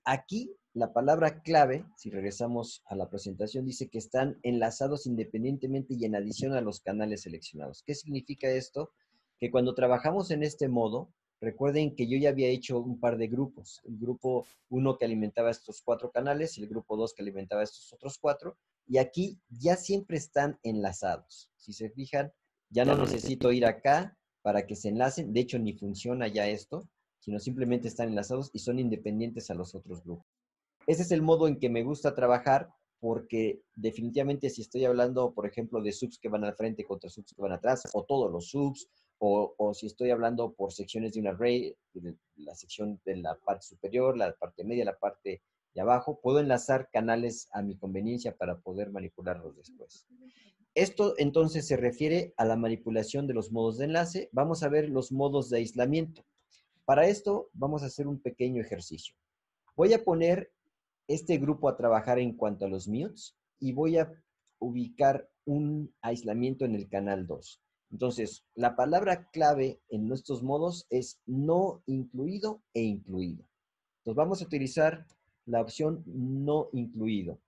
aquí la palabra clave, si regresamos a la presentación, dice que están enlazados independientemente y en adición a los canales seleccionados. ¿Qué significa esto? Que cuando trabajamos en este modo, recuerden que yo ya había hecho un par de grupos. El grupo 1 que alimentaba estos cuatro canales, el grupo 2 que alimentaba estos otros cuatro, y aquí ya siempre están enlazados. Si se fijan, ya no necesito ir acá para que se enlacen. De hecho, ni funciona ya esto, sino simplemente están enlazados y son independientes a los otros grupos ese es el modo en que me gusta trabajar porque definitivamente si estoy hablando, por ejemplo, de subs que van al frente contra subs que van atrás, o todos los subs, o, si estoy hablando por secciones de un array, la sección de la parte superior, la parte media, la parte de abajo, puedo enlazar canales a mi conveniencia para poder manipularlos después. Esto entonces se refiere a la manipulación de los modos de enlace. Vamos a ver los modos de aislamiento. Para esto vamos a hacer un pequeño ejercicio. Voy a poner este grupo a trabajar en cuanto a los mutes y voy a ubicar un aislamiento en el canal 2. Entonces, la palabra clave en nuestros modos es no incluido e incluido. Entonces, vamos a utilizar la opción no incluido.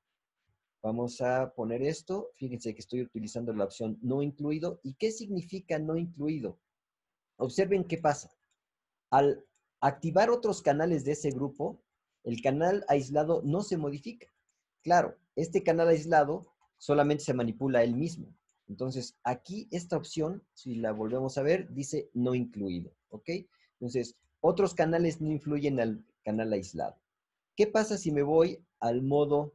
Vamos a poner esto. Fíjense que estoy utilizando la opción no incluido. ¿Y qué significa no incluido? Observen qué pasa. Al activar otros canales de ese grupo, el canal aislado no se modifica. Claro, este canal aislado solamente se manipula él mismo. Entonces, aquí esta opción, si la volvemos a ver, dice no incluido, ¿ok? Entonces, otros canales no influyen al canal aislado. ¿Qué pasa si me voy al modo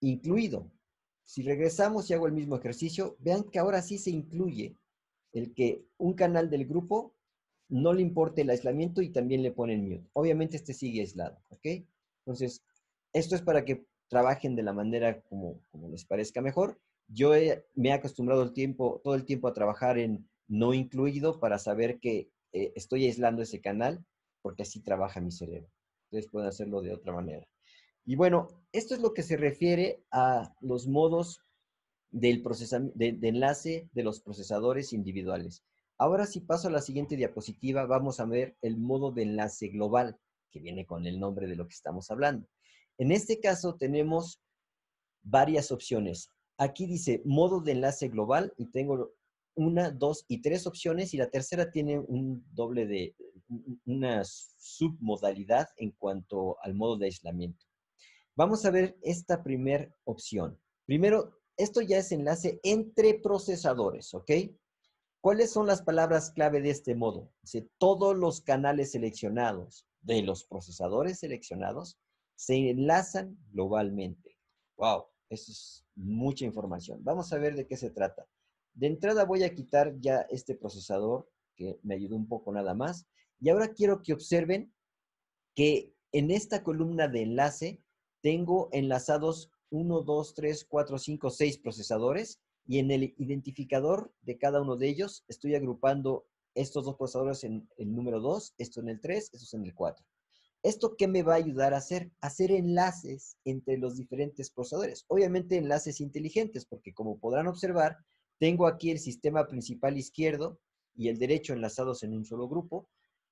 incluido? Si regresamos y hago el mismo ejercicio, vean que ahora sí se incluye el que un canal del grupo no le importa el aislamiento y también le ponen mute. Obviamente este sigue aislado, Entonces, esto es para que trabajen de la manera como, les parezca mejor. Yo me he acostumbrado el tiempo, todo el tiempo a trabajar en no incluido para saber que eh, estoy aislando ese canal porque así trabaja mi cerebro. Ustedes pueden hacerlo de otra manera. Y bueno, esto es lo que se refiere a los modos del de enlace de los procesadores individuales. Ahora si paso a la siguiente diapositiva, vamos a ver el modo de enlace global, que viene con el nombre de lo que estamos hablando. En este caso tenemos varias opciones. Aquí dice modo de enlace global y tengo una, dos y tres opciones y la tercera tiene un doble de una submodalidad en cuanto al modo de aislamiento. Vamos a ver esta primera opción. Primero, esto ya es enlace entre procesadores, ¿ok? ¿Cuáles son las palabras clave de este modo? Dice, todos los canales seleccionados de los procesadores seleccionados se enlazan globalmente. ¡Wow! Eso es mucha información. Vamos a ver de qué se trata. De entrada voy a quitar ya este procesador que me ayudó un poco nada más. Y ahora quiero que observen que en esta columna de enlace tengo enlazados 1, 2, 3, 4, 5, 6 procesadores y en el identificador de cada uno de ellos estoy agrupando estos dos procesadores en el número 2, esto en el 3, esto en el 4. ¿Esto qué me va a ayudar a hacer? Hacer enlaces entre los diferentes procesadores. Obviamente enlaces inteligentes, porque como podrán observar, tengo aquí el sistema principal izquierdo y el derecho enlazados en un solo grupo.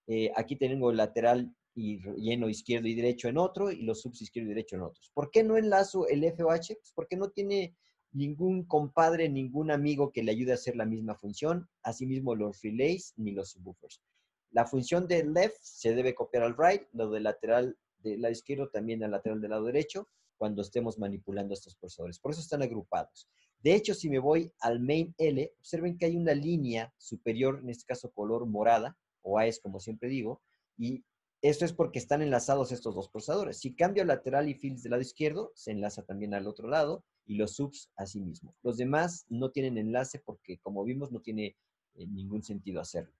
Eh, aquí tengo el lateral y lleno izquierdo y derecho en otro y los subs izquierdo y derecho en otros. ¿Por qué no enlazo el FOH? Pues porque no tiene ningún compadre, ningún amigo que le ayude a hacer la misma función, asimismo los relays ni los subwoofers. La función de left se debe copiar al right, lo de lateral del lado izquierdo también al lateral del lado derecho, cuando estemos manipulando estos procesadores. Por eso están agrupados. De hecho, si me voy al main L, observen que hay una línea superior, en este caso color morada, o AES como siempre digo, y esto es porque están enlazados estos dos procesadores. Si cambio lateral y fields del lado izquierdo, se enlaza también al otro lado y los subs asimismo. Los demás no tienen enlace porque, como vimos, no tiene eh, ningún sentido hacerlo.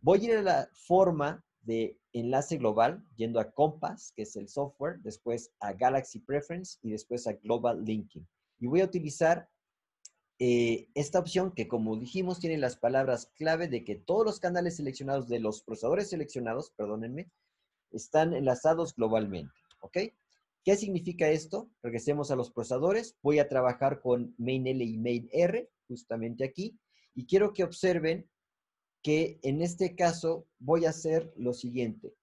Voy a ir a la forma de enlace global, yendo a Compass, que es el software, después a Galaxy Preference y después a Global Linking. Y voy a utilizar eh, esta opción que, como dijimos, tiene las palabras clave de que todos los canales seleccionados de los procesadores seleccionados, perdónenme, están enlazados globalmente. ¿Ok? ¿Qué significa esto? Regresemos a los procesadores. Voy a trabajar con main L y main R, justamente aquí. Y quiero que observen que en este caso voy a hacer lo siguiente.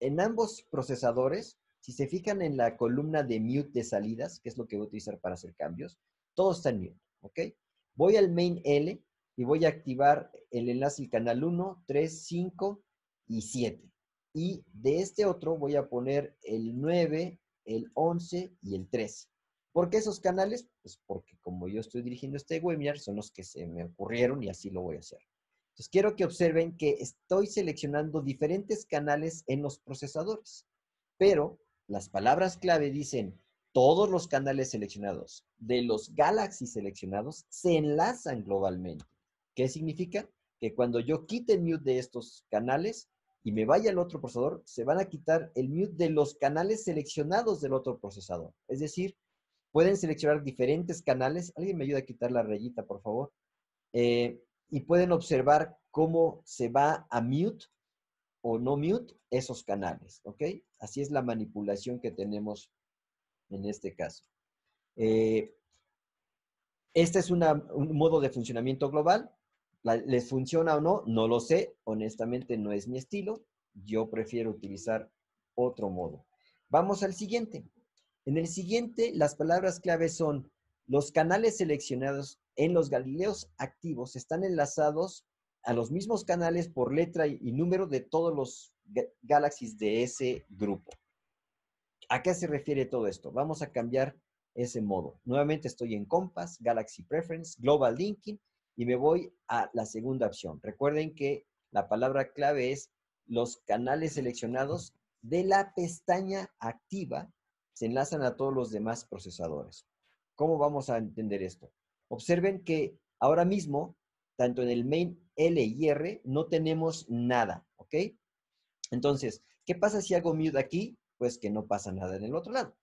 En ambos procesadores, si se fijan en la columna de mute de salidas, que es lo que voy a utilizar para hacer cambios, todo está en mute, Voy al main L y voy a activar el enlace al canal 1, 3, 5 y 7. Y de este otro voy a poner el 9, el 11 y el 13. ¿Por qué esos canales? Pues porque como yo estoy dirigiendo este webinar, son los que se me ocurrieron y así lo voy a hacer. Entonces quiero que observen que estoy seleccionando diferentes canales en los procesadores, pero las palabras clave dicen todos los canales seleccionados de los Galaxy seleccionados se enlazan globalmente. ¿Qué significa? Que cuando yo quite mute de estos canales, y me vaya el otro procesador, se van a quitar el mute de los canales seleccionados del otro procesador. Es decir, pueden seleccionar diferentes canales. Alguien me ayuda a quitar la rayita, por favor. Eh, y pueden observar cómo se va a mute o no mute esos canales. ¿Ok? Así es la manipulación que tenemos en este caso. Eh, este es un modo de funcionamiento global. ¿Les funciona o no? No lo sé. Honestamente, no es mi estilo. Yo prefiero utilizar otro modo. Vamos al siguiente. En el siguiente, las palabras clave son los canales seleccionados en los Galileos activos están enlazados a los mismos canales por letra y número de todos los galaxies de ese grupo. ¿A qué se refiere todo esto? Vamos a cambiar ese modo. Nuevamente estoy en Compass, Galaxy Preference, Global Linking y me voy a la segunda opción. Recuerden que la palabra clave es los canales seleccionados de la pestaña activa se enlazan a todos los demás procesadores. ¿Cómo vamos a entender esto? Observen que ahora mismo, tanto en el main L y R, no tenemos nada, ¿ok? Entonces, ¿qué pasa si hago mute aquí? Pues que no pasa nada en el otro lado.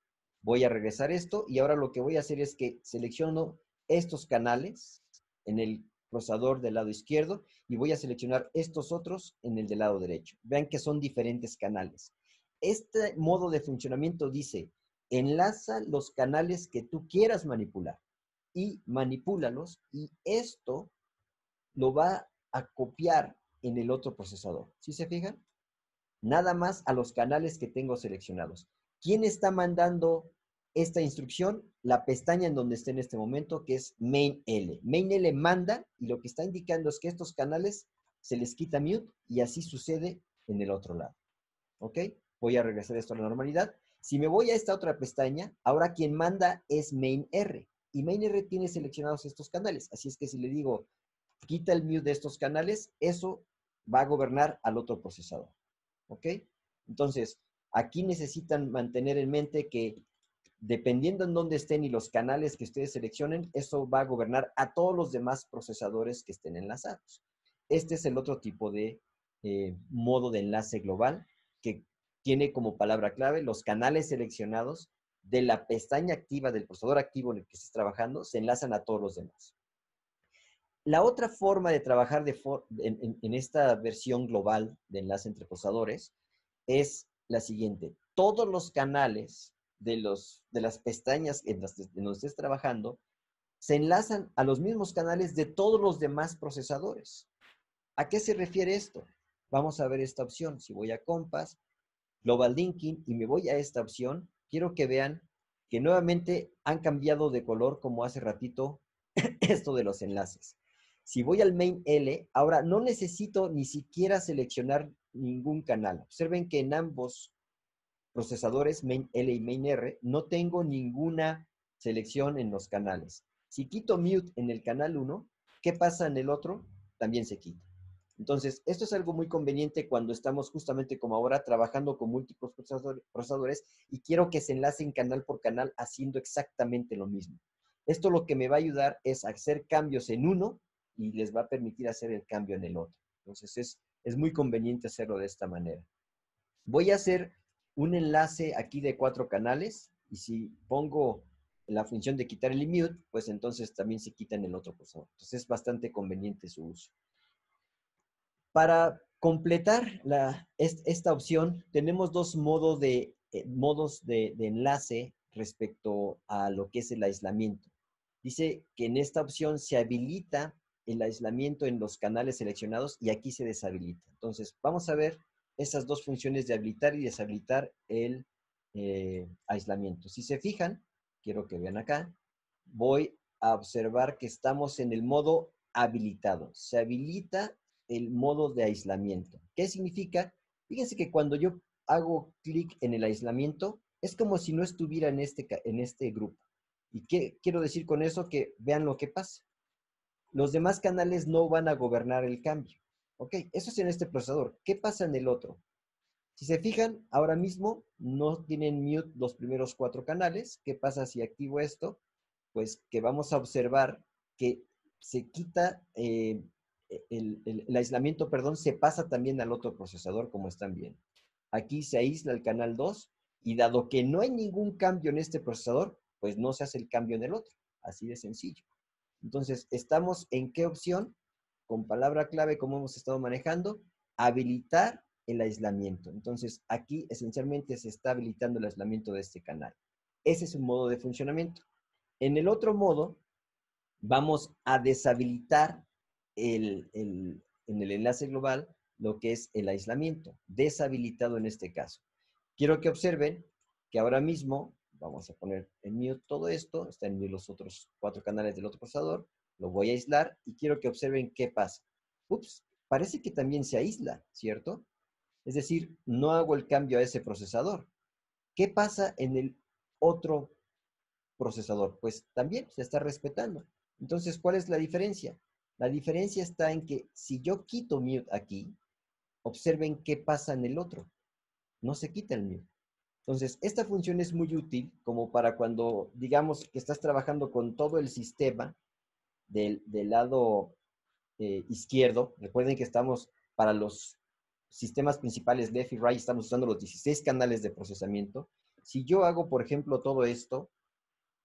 Voy a regresar esto y ahora lo que voy a hacer es que selecciono estos canales en el procesador del lado izquierdo y voy a seleccionar estos otros en el del lado derecho. Vean que son diferentes canales. Este modo de funcionamiento dice, enlaza los canales que tú quieras manipular y manipúlalos y esto lo va a copiar en el otro procesador. ¿Sí se fijan? Nada más a los canales que tengo seleccionados. ¿Quién está mandando esta instrucción la pestaña en donde esté en este momento, que es main L. Main L manda y lo que está indicando es que estos canales se les quita mute y así sucede en el otro lado. ¿Ok? Voy a regresar esto a la normalidad. Si me voy a esta otra pestaña, ahora quien manda es main R. Y main R tiene seleccionados estos canales. Así es que si le digo, quita el mute de estos canales, eso va a gobernar al otro procesador. ¿Ok? Entonces, aquí necesitan mantener en mente que dependiendo en dónde estén y los canales que ustedes seleccionen, eso va a gobernar a todos los demás procesadores que estén enlazados. Este es el otro tipo de eh, modo de enlace global que tiene como palabra clave los canales seleccionados de la pestaña activa del procesador activo en el que estés trabajando, se enlazan a todos los demás. La otra forma de trabajar en esta versión global de enlace entre procesadores es la siguiente. Todos los canales de, los, de las pestañas en las que donde estés trabajando se enlazan a los mismos canales de todos los demás procesadores. ¿A qué se refiere esto? Vamos a ver esta opción. Si voy a Compass, Global Linking y me voy a esta opción, quiero que vean que nuevamente han cambiado de color como hace ratito esto de los enlaces. Si voy al main L, ahora no necesito ni siquiera seleccionar ningún canal. Observen que en ambos procesadores main L y main R, no tengo ninguna selección en los canales. Si quito mute en el canal 1, ¿qué pasa en el otro? También se quita. Entonces, esto es algo muy conveniente cuando estamos justamente como ahora trabajando con múltiples procesadores y quiero que se enlacen canal por canal haciendo exactamente lo mismo. Esto lo que me va a ayudar es hacer cambios en uno y les va a permitir hacer el cambio en el otro. Entonces, es, es muy conveniente hacerlo de esta manera. Voy a hacer un enlace aquí de cuatro canales y si pongo la función de quitar el mute, pues entonces también se quita en el otro cursor. Entonces es bastante conveniente su uso. Para completar la, esta opción, tenemos dos eh, modos, de, modos de, enlace respecto a lo que es el aislamiento. Dice que en esta opción se habilita el aislamiento en los canales seleccionados y aquí se deshabilita. Entonces, vamos a ver esas dos funciones de habilitar y deshabilitar el eh, aislamiento. Si se fijan, quiero que vean acá, voy a observar que estamos en el modo habilitado. Se habilita el modo de aislamiento. ¿Qué significa? Fíjense que cuando yo hago clic en el aislamiento, es como si no estuviera en este, en este grupo. ¿Y qué quiero decir con eso? Que vean lo que pasa. Los demás canales no van a gobernar el cambio. Ok, eso es en este procesador. ¿Qué pasa en el otro? Si se fijan, ahora mismo no tienen mute los primeros cuatro canales. ¿Qué pasa si activo esto? Pues que vamos a observar que se quita eh, el, aislamiento, perdón, se pasa también al otro procesador, como están viendo. Aquí se aísla el canal 2 y dado que no hay ningún cambio en este procesador, pues no se hace el cambio en el otro. Así de sencillo. Entonces, ¿estamos en qué opción? con palabra clave, como hemos estado manejando, habilitar el aislamiento. Entonces, aquí esencialmente se está habilitando el aislamiento de este canal. Ese es un modo de funcionamiento. En el otro modo, vamos a deshabilitar en el enlace global lo que es el aislamiento, deshabilitado en este caso. Quiero que observen que ahora mismo, vamos a poner en mute todo esto, está en mute los otros cuatro canales del otro procesador, lo voy a aislar y quiero que observen qué pasa. Ups, parece que también se aísla, ¿cierto? Es decir, no hago el cambio a ese procesador. ¿Qué pasa en el otro procesador? Pues también se está respetando. Entonces, ¿cuál es la diferencia? La diferencia está en que si yo quito mute aquí, observen qué pasa en el otro. No se quita el mute. Entonces, esta función es muy útil como para cuando digamos que estás trabajando con todo el sistema del, lado eh, izquierdo. Recuerden que estamos para los sistemas principales left y right, estamos usando los 16 canales de procesamiento. Si yo hago, por ejemplo, todo esto,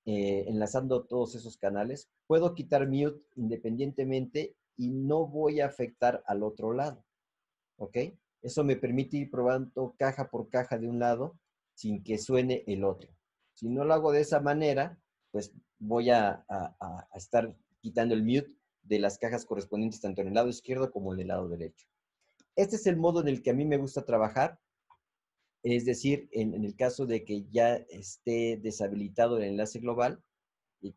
eh, enlazando todos esos canales, puedo quitar mute independientemente y no voy a afectar al otro lado. ¿Ok? Eso me permite ir probando caja por caja de un lado sin que suene el otro. Si no lo hago de esa manera, pues voy a estar quitando el mute de las cajas correspondientes tanto en el lado izquierdo como en el lado derecho. Este es el modo en el que a mí me gusta trabajar, es decir, en, el caso de que ya esté deshabilitado el enlace global,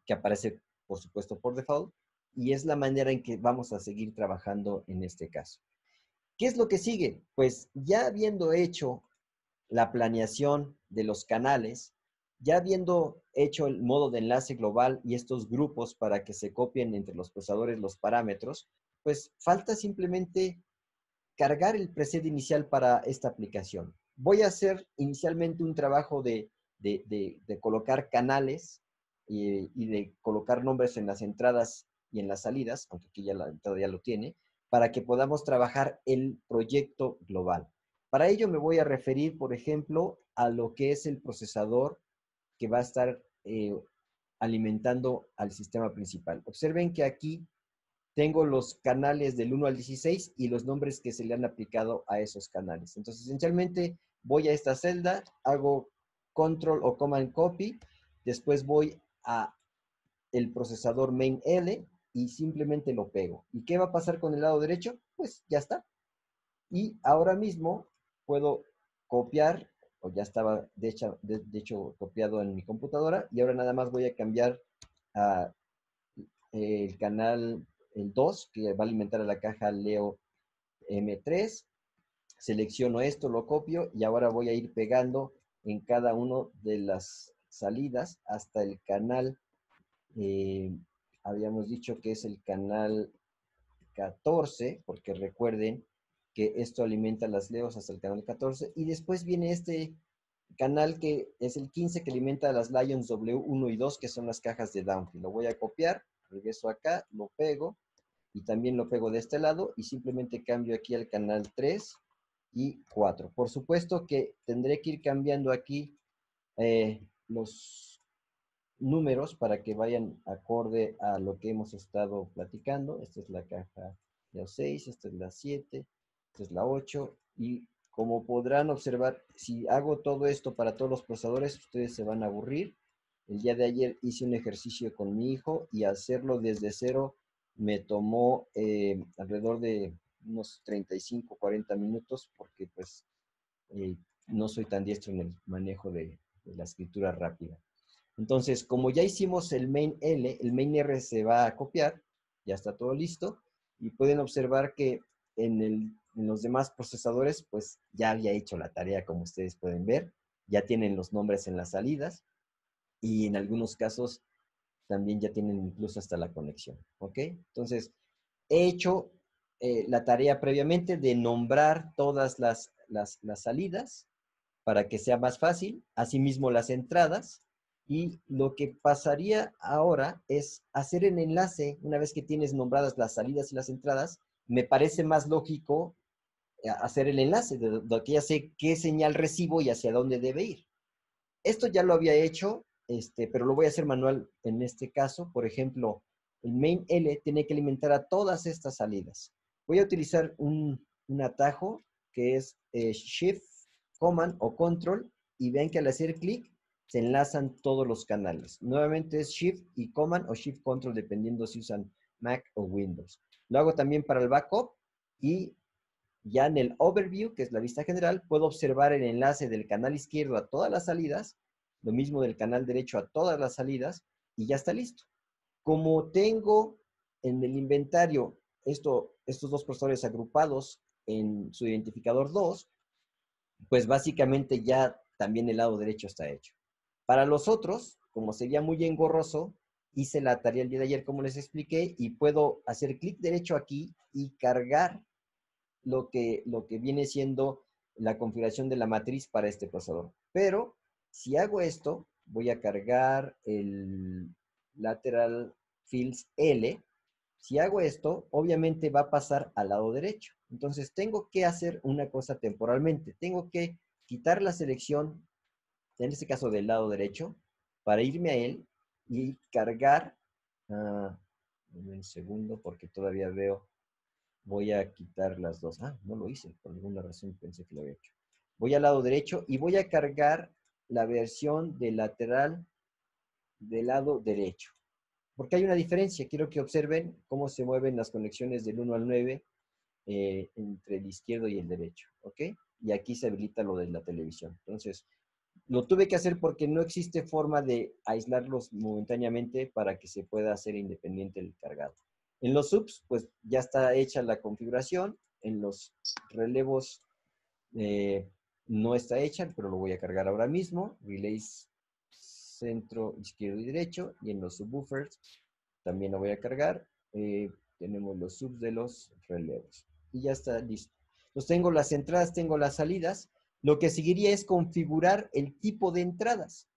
que aparece por supuesto por default, y es la manera en que vamos a seguir trabajando en este caso. ¿Qué es lo que sigue? Pues ya habiendo hecho la planeación de los canales, ya habiendo hecho el modo de enlace global y estos grupos para que se copien entre los procesadores los parámetros, pues falta simplemente cargar el preset inicial para esta aplicación. Voy a hacer inicialmente un trabajo de, colocar canales y, de colocar nombres en las entradas y en las salidas, aunque aquí ya la entrada ya lo tiene, para que podamos trabajar el proyecto global. Para ello me voy a referir, por ejemplo, a lo que es el procesador que va a estar eh, alimentando al sistema principal. Observen que aquí tengo los canales del 1 al 16 y los nombres que se le han aplicado a esos canales. Entonces, esencialmente, voy a esta celda, hago control o command copy, después voy a el procesador main L y simplemente lo pego. ¿Y qué va a pasar con el lado derecho? Pues ya está. Y ahora mismo puedo copiar ya estaba de, hecho, copiado en mi computadora y ahora nada más voy a cambiar el canal el 2 que va a alimentar a la caja Leo M3. Selecciono esto, lo copio y ahora voy a ir pegando en cada uno de las salidas hasta el canal, eh, habíamos dicho que es el canal 14, porque recuerden que esto alimenta las leos hasta el canal 14. Y después viene este canal que es el 15 que alimenta a las Lions W1 y 2, que son las cajas de downfield. Lo voy a copiar, regreso acá, lo pego y también lo pego de este lado y simplemente cambio aquí al canal 3 y 4. Por supuesto que tendré que ir cambiando aquí eh, los números para que vayan acorde a lo que hemos estado platicando. Esta es la caja de 6, esta es la 7, es la 8, y como podrán observar, si hago todo esto para todos los procesadores, ustedes se van a aburrir. El día de ayer hice un ejercicio con mi hijo y hacerlo desde cero me tomó eh, alrededor de unos 35, 40 minutos porque pues eh, no soy tan diestro en el manejo de, la escritura rápida. Entonces, como ya hicimos el main L, el main R se va a copiar, ya está todo listo, y pueden observar que en el en los demás procesadores, pues ya había hecho la tarea, como ustedes pueden ver. Ya tienen los nombres en las salidas y en algunos casos también ya tienen incluso hasta la conexión. ¿Ok? Entonces, he hecho eh, la tarea previamente de nombrar todas las, las salidas para que sea más fácil, asimismo las entradas. Y lo que pasaría ahora es hacer el enlace, una vez que tienes nombradas las salidas y las entradas, me parece más lógico hacer el enlace, de, aquí ya sé qué señal recibo y hacia dónde debe ir. Esto ya lo había hecho, este, pero lo voy a hacer manual en este caso. Por ejemplo, el main L tiene que alimentar a todas estas salidas. Voy a utilizar un, atajo que es eh, Shift, Command o Control y vean que al hacer clic se enlazan todos los canales. Nuevamente es Shift y Command o Shift Control dependiendo si usan Mac o Windows. Lo hago también para el backup y ya en el overview, que es la vista general, puedo observar el enlace del canal izquierdo a todas las salidas, lo mismo del canal derecho a todas las salidas, y ya está listo. Como tengo en el inventario esto, estos dos profesores agrupados en su identificador 2, pues básicamente ya también el lado derecho está hecho. Para los otros, como sería muy engorroso, hice la tarea el día de ayer como les expliqué y puedo hacer clic derecho aquí y cargar lo que, lo que viene siendo la configuración de la matriz para este procesador. Pero si hago esto, voy a cargar el lateral fields L. Si hago esto, obviamente va a pasar al lado derecho. Entonces tengo que hacer una cosa temporalmente. Tengo que quitar la selección, en este caso del lado derecho, para irme a él y cargar, ah, un segundo porque todavía veo voy a quitar las dos. Ah, no lo hice, por alguna razón pensé que lo había hecho. Voy al lado derecho y voy a cargar la versión de lateral del lado derecho. Porque hay una diferencia, quiero que observen cómo se mueven las conexiones del 1 al 9 eh, entre el izquierdo y el derecho, ¿ok? Y aquí se habilita lo de la televisión. Entonces, lo tuve que hacer porque no existe forma de aislarlos momentáneamente para que se pueda hacer independiente el cargado. En los subs, pues ya está hecha la configuración. En los relevos eh, no está hecha, pero lo voy a cargar ahora mismo. Relays centro, izquierdo y derecho. Y en los subwoofers también lo voy a cargar. Eh, tenemos los subs de los relevos. Y ya está listo. Entonces tengo las entradas, tengo las salidas. Lo que seguiría es configurar el tipo de entradas.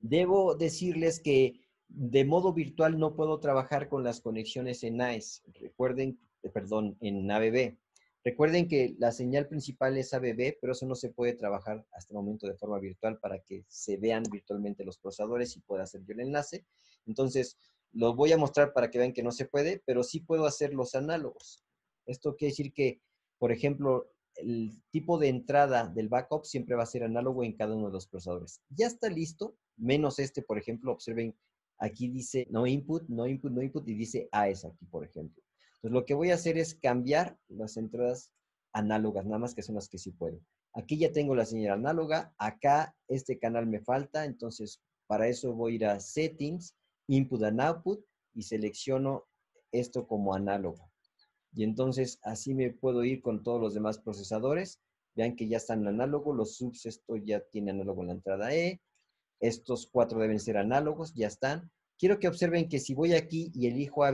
Debo decirles que de modo virtual no puedo trabajar con las conexiones en AES, recuerden, eh, perdón, en ABB. Recuerden que la señal principal es ABB, pero eso no se puede trabajar hasta el momento de forma virtual para que se vean virtualmente los procesadores y pueda hacer yo el enlace. Entonces, los voy a mostrar para que vean que no se puede, pero sí puedo hacer los análogos. Esto quiere decir que, por ejemplo, el tipo de entrada del backup siempre va a ser análogo en cada uno de los procesadores. Ya está listo, menos este, por ejemplo, observen Aquí dice no input, no input, no input y dice A es aquí, por ejemplo. Entonces lo que voy a hacer es cambiar las entradas análogas, nada más que son las que sí pueden. Aquí ya tengo la señal análoga, acá este canal me falta, entonces para eso voy a ir a Settings, Input and Output y selecciono esto como análogo. Y entonces así me puedo ir con todos los demás procesadores. Vean que ya están en análogo, los subs esto ya tiene análogo en la entrada E, estos cuatro deben ser análogos, ya están. Quiero que observen que si voy aquí y elijo A,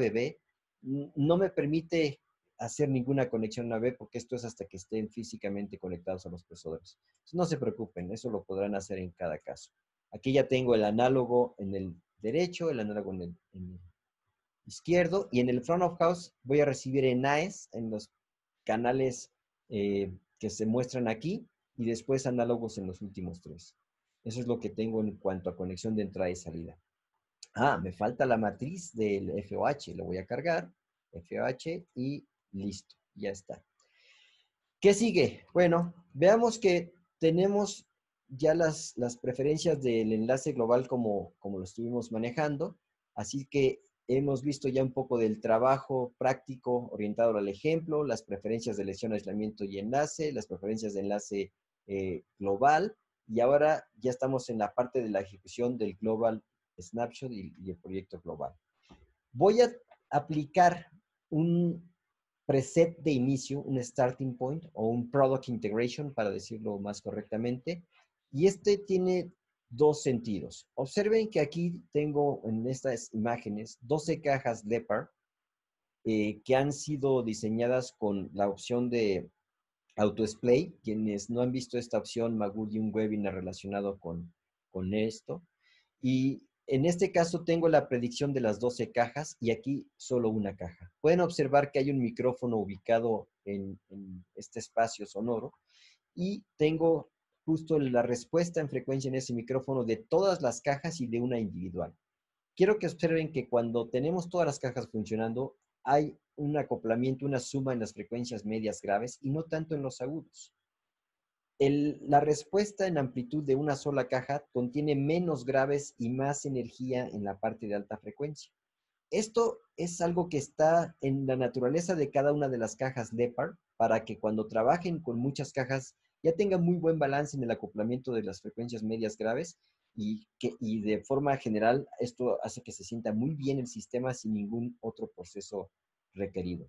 no me permite hacer ninguna conexión a B porque esto es hasta que estén físicamente conectados a los procesadores. no se preocupen, eso lo podrán hacer en cada caso. Aquí ya tengo el análogo en el derecho, el análogo en el, izquierdo y en el front of house voy a recibir en AES, en los canales eh, que se muestran aquí y después análogos en los últimos tres. Eso es lo que tengo en cuanto a conexión de entrada y salida. Ah, me falta la matriz del FOH. Lo voy a cargar, FOH y listo, ya está. ¿Qué sigue? Bueno, veamos que tenemos ya las, las preferencias del enlace global como, como lo estuvimos manejando. Así que hemos visto ya un poco del trabajo práctico orientado al ejemplo, las preferencias de lesión, aislamiento y enlace, las preferencias de enlace eh, global y ahora ya estamos en la parte de la ejecución del Global Snapshot y, el proyecto global. Voy a aplicar un preset de inicio, un starting point o un product integration, para decirlo más correctamente, y este tiene dos sentidos. Observen que aquí tengo en estas imágenes 12 cajas Leopard eh, que han sido diseñadas con la opción de Autosplay. Quienes no han visto esta opción, Magu y un webinar relacionado con, esto. Y en este caso tengo la predicción de las 12 cajas y aquí solo una caja. Pueden observar que hay un micrófono ubicado en este espacio sonoro y tengo justo la respuesta en frecuencia en ese micrófono de todas las cajas y de una individual. Quiero que observen que cuando tenemos todas las cajas funcionando, hay un acoplamiento, una suma en las frecuencias medias graves y no tanto en los agudos. la respuesta en amplitud de una sola caja contiene menos graves y más energía en la parte de alta frecuencia. Esto es algo que está en la naturaleza de cada una de las cajas DEPAR para que cuando trabajen con muchas cajas ya tengan muy buen balance en el acoplamiento de las frecuencias medias graves y, que, y de forma general esto hace que se sienta muy bien el sistema sin ningún otro proceso requerido.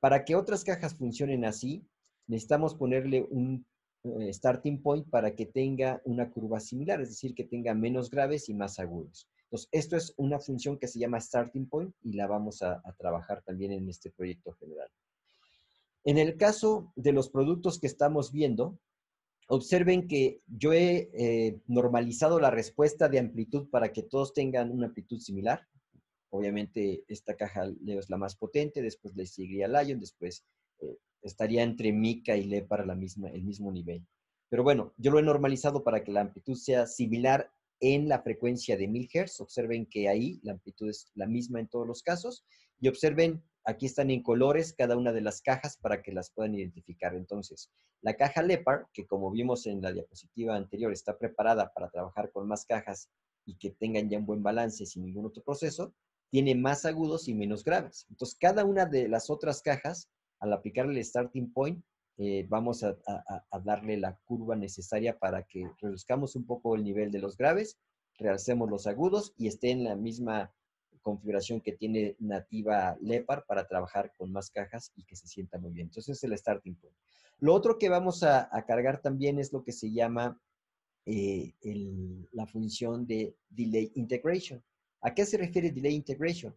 Para que otras cajas funcionen así, necesitamos ponerle un eh, starting point para que tenga una curva similar, es decir, que tenga menos graves y más agudos. Entonces, esto es una función que se llama starting point y la vamos a, trabajar también en este proyecto general. En el caso de los productos que estamos viendo, observen que yo he eh, normalizado la respuesta de amplitud para que todos tengan una amplitud similar. Obviamente esta caja Leo es la más potente, después le seguiría Lion, después eh, estaría entre Mica y Le para la misma, el mismo nivel. Pero bueno, yo lo he normalizado para que la amplitud sea similar en la frecuencia de 1000 Hz. Observen que ahí la amplitud es la misma en todos los casos. Y observen, aquí están en colores cada una de las cajas para que las puedan identificar. Entonces, la caja Lepar, que como vimos en la diapositiva anterior, está preparada para trabajar con más cajas y que tengan ya un buen balance sin ningún otro proceso, tiene más agudos y menos graves. Entonces, cada una de las otras cajas, al aplicarle el starting point, eh, vamos a, darle la curva necesaria para que reduzcamos un poco el nivel de los graves, realcemos los agudos y esté en la misma configuración que tiene nativa Lepar para trabajar con más cajas y que se sienta muy bien. Entonces, es el starting point. Lo otro que vamos a, cargar también es lo que se llama eh, la función de delay integration. ¿A qué se refiere delay integration?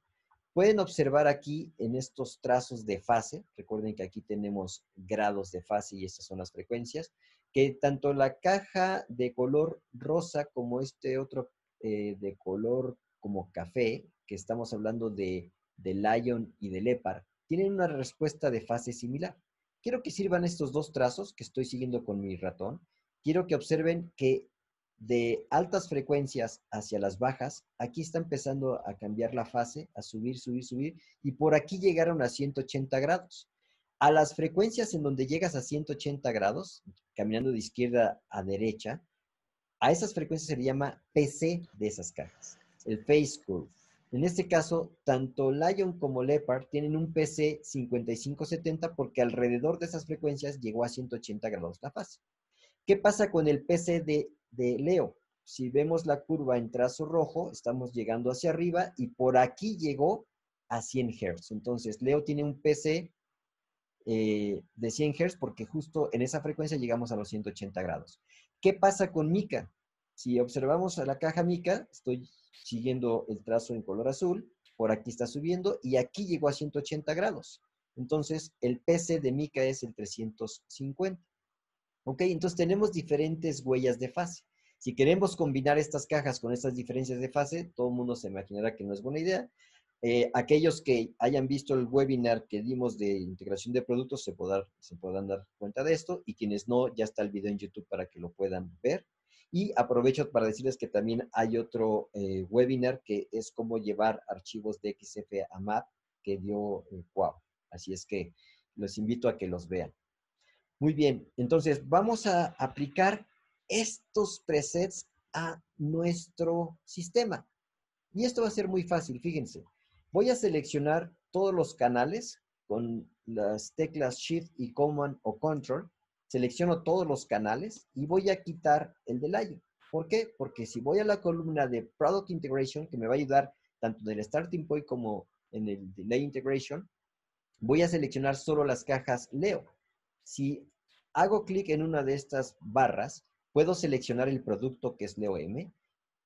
Pueden observar aquí en estos trazos de fase, recuerden que aquí tenemos grados de fase y estas son las frecuencias, que tanto la caja de color rosa como este otro eh, de color como café, que estamos hablando de, Lion y de Lepar, tienen una respuesta de fase similar. Quiero que sirvan estos dos trazos que estoy siguiendo con mi ratón. Quiero que observen que de altas frecuencias hacia las bajas, aquí está empezando a cambiar la fase, a subir, subir, subir, y por aquí llegaron a 180 grados. A las frecuencias en donde llegas a 180 grados, caminando de izquierda a derecha, a esas frecuencias se le llama PC de esas cajas, el phase curve. En este caso, tanto Lion como Leopard tienen un PC 5570 porque alrededor de esas frecuencias llegó a 180 grados la fase. ¿Qué pasa con el PC de de Leo. Si vemos la curva en trazo rojo, estamos llegando hacia arriba y por aquí llegó a 100 Hz. Entonces, Leo tiene un PC eh, de 100 Hz porque justo en esa frecuencia llegamos a los 180 grados. ¿Qué pasa con Mica? Si observamos a la caja Mica, estoy siguiendo el trazo en color azul, por aquí está subiendo y aquí llegó a 180 grados. Entonces, el PC de Mica es el 350. ¿Ok? Entonces tenemos diferentes huellas de fase. Si queremos combinar estas cajas con estas diferencias de fase, todo el mundo se imaginará que no es buena idea. Eh, aquellos que hayan visto el webinar que dimos de integración de productos se podrán, dar cuenta de esto y quienes no, ya está el video en YouTube para que lo puedan ver. Y aprovecho para decirles que también hay otro eh, webinar que es cómo llevar archivos de XF a MAP que dio eh, Cuau. Así es que los invito a que los vean. Muy bien, entonces vamos a aplicar estos presets a nuestro sistema. Y esto va a ser muy fácil, fíjense. Voy a seleccionar todos los canales con las teclas Shift y Command o Control. Selecciono todos los canales y voy a quitar el Delay. ¿Por qué? Porque si voy a la columna de Product Integration, que me va a ayudar tanto en el Starting Point como en el Delay Integration, voy a seleccionar solo las cajas Leo. Si hago clic en una de estas barras, puedo seleccionar el producto que es M.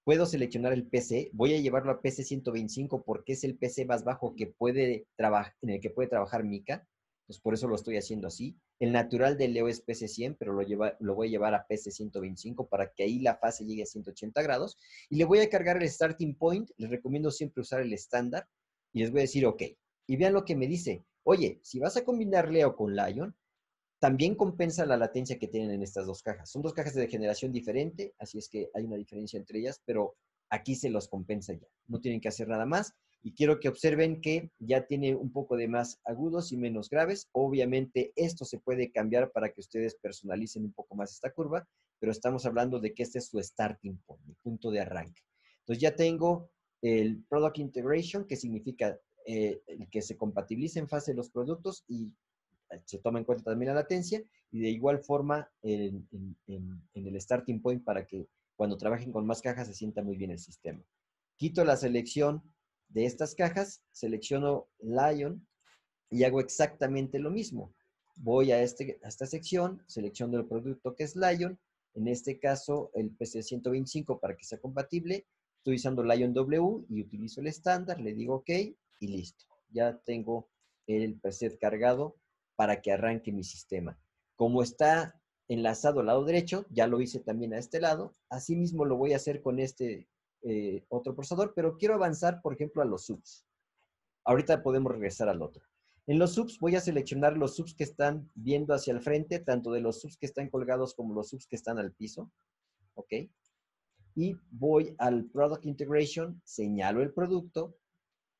puedo seleccionar el PC, voy a llevarlo a PC 125 porque es el PC más bajo que puede en el que puede trabajar Mica, pues por eso lo estoy haciendo así. El natural de Leo es PC 100, pero lo, lo voy a llevar a PC 125 para que ahí la fase llegue a 180 grados. Y le voy a cargar el starting point, les recomiendo siempre usar el estándar, y les voy a decir OK. Y vean lo que me dice, oye, si vas a combinar Leo con Lion, también compensa la latencia que tienen en estas dos cajas. Son dos cajas de generación diferente, así es que hay una diferencia entre ellas, pero aquí se los compensa ya. No tienen que hacer nada más. Y quiero que observen que ya tiene un poco de más agudos y menos graves. Obviamente esto se puede cambiar para que ustedes personalicen un poco más esta curva, pero estamos hablando de que este es su starting point, el punto de arranque. Entonces ya tengo el Product Integration, que significa eh, que se compatibiliza en fase los productos y eh, se toma en cuenta también la latencia y de igual forma en, el starting point para que cuando trabajen con más cajas se sienta muy bien el sistema. Quito la selección de estas cajas, selecciono Lion y hago exactamente lo mismo. Voy a, este, a esta sección, selecciono el producto que es Lion, en este caso el PC125 para que sea compatible, estoy usando Lion W y utilizo el estándar, le digo OK y listo. Ya tengo el preset cargado para que arranque mi sistema. Como está enlazado al lado derecho, ya lo hice también a este lado, asimismo lo voy a hacer con este eh, otro procesador, pero quiero avanzar, por ejemplo, a los subs. Ahorita podemos regresar al otro. En los subs voy a seleccionar los subs que están viendo hacia el frente, tanto de los subs que están colgados como los subs que están al piso. ¿Ok? Y voy al Product Integration, señalo el producto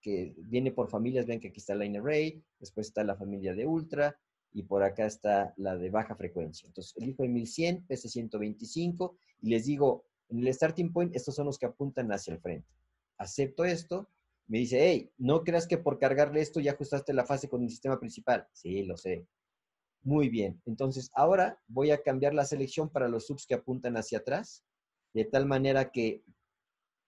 que viene por familias, ven que aquí está Line Array, después está la familia de Ultra y por acá está la de baja frecuencia. Entonces, elijo el 1100, PC125 y les digo, en el starting point, estos son los que apuntan hacia el frente. Acepto esto, me dice, hey, no creas que por cargarle esto ya ajustaste la fase con el sistema principal. Sí, lo sé. Muy bien, entonces ahora voy a cambiar la selección para los subs que apuntan hacia atrás, de tal manera que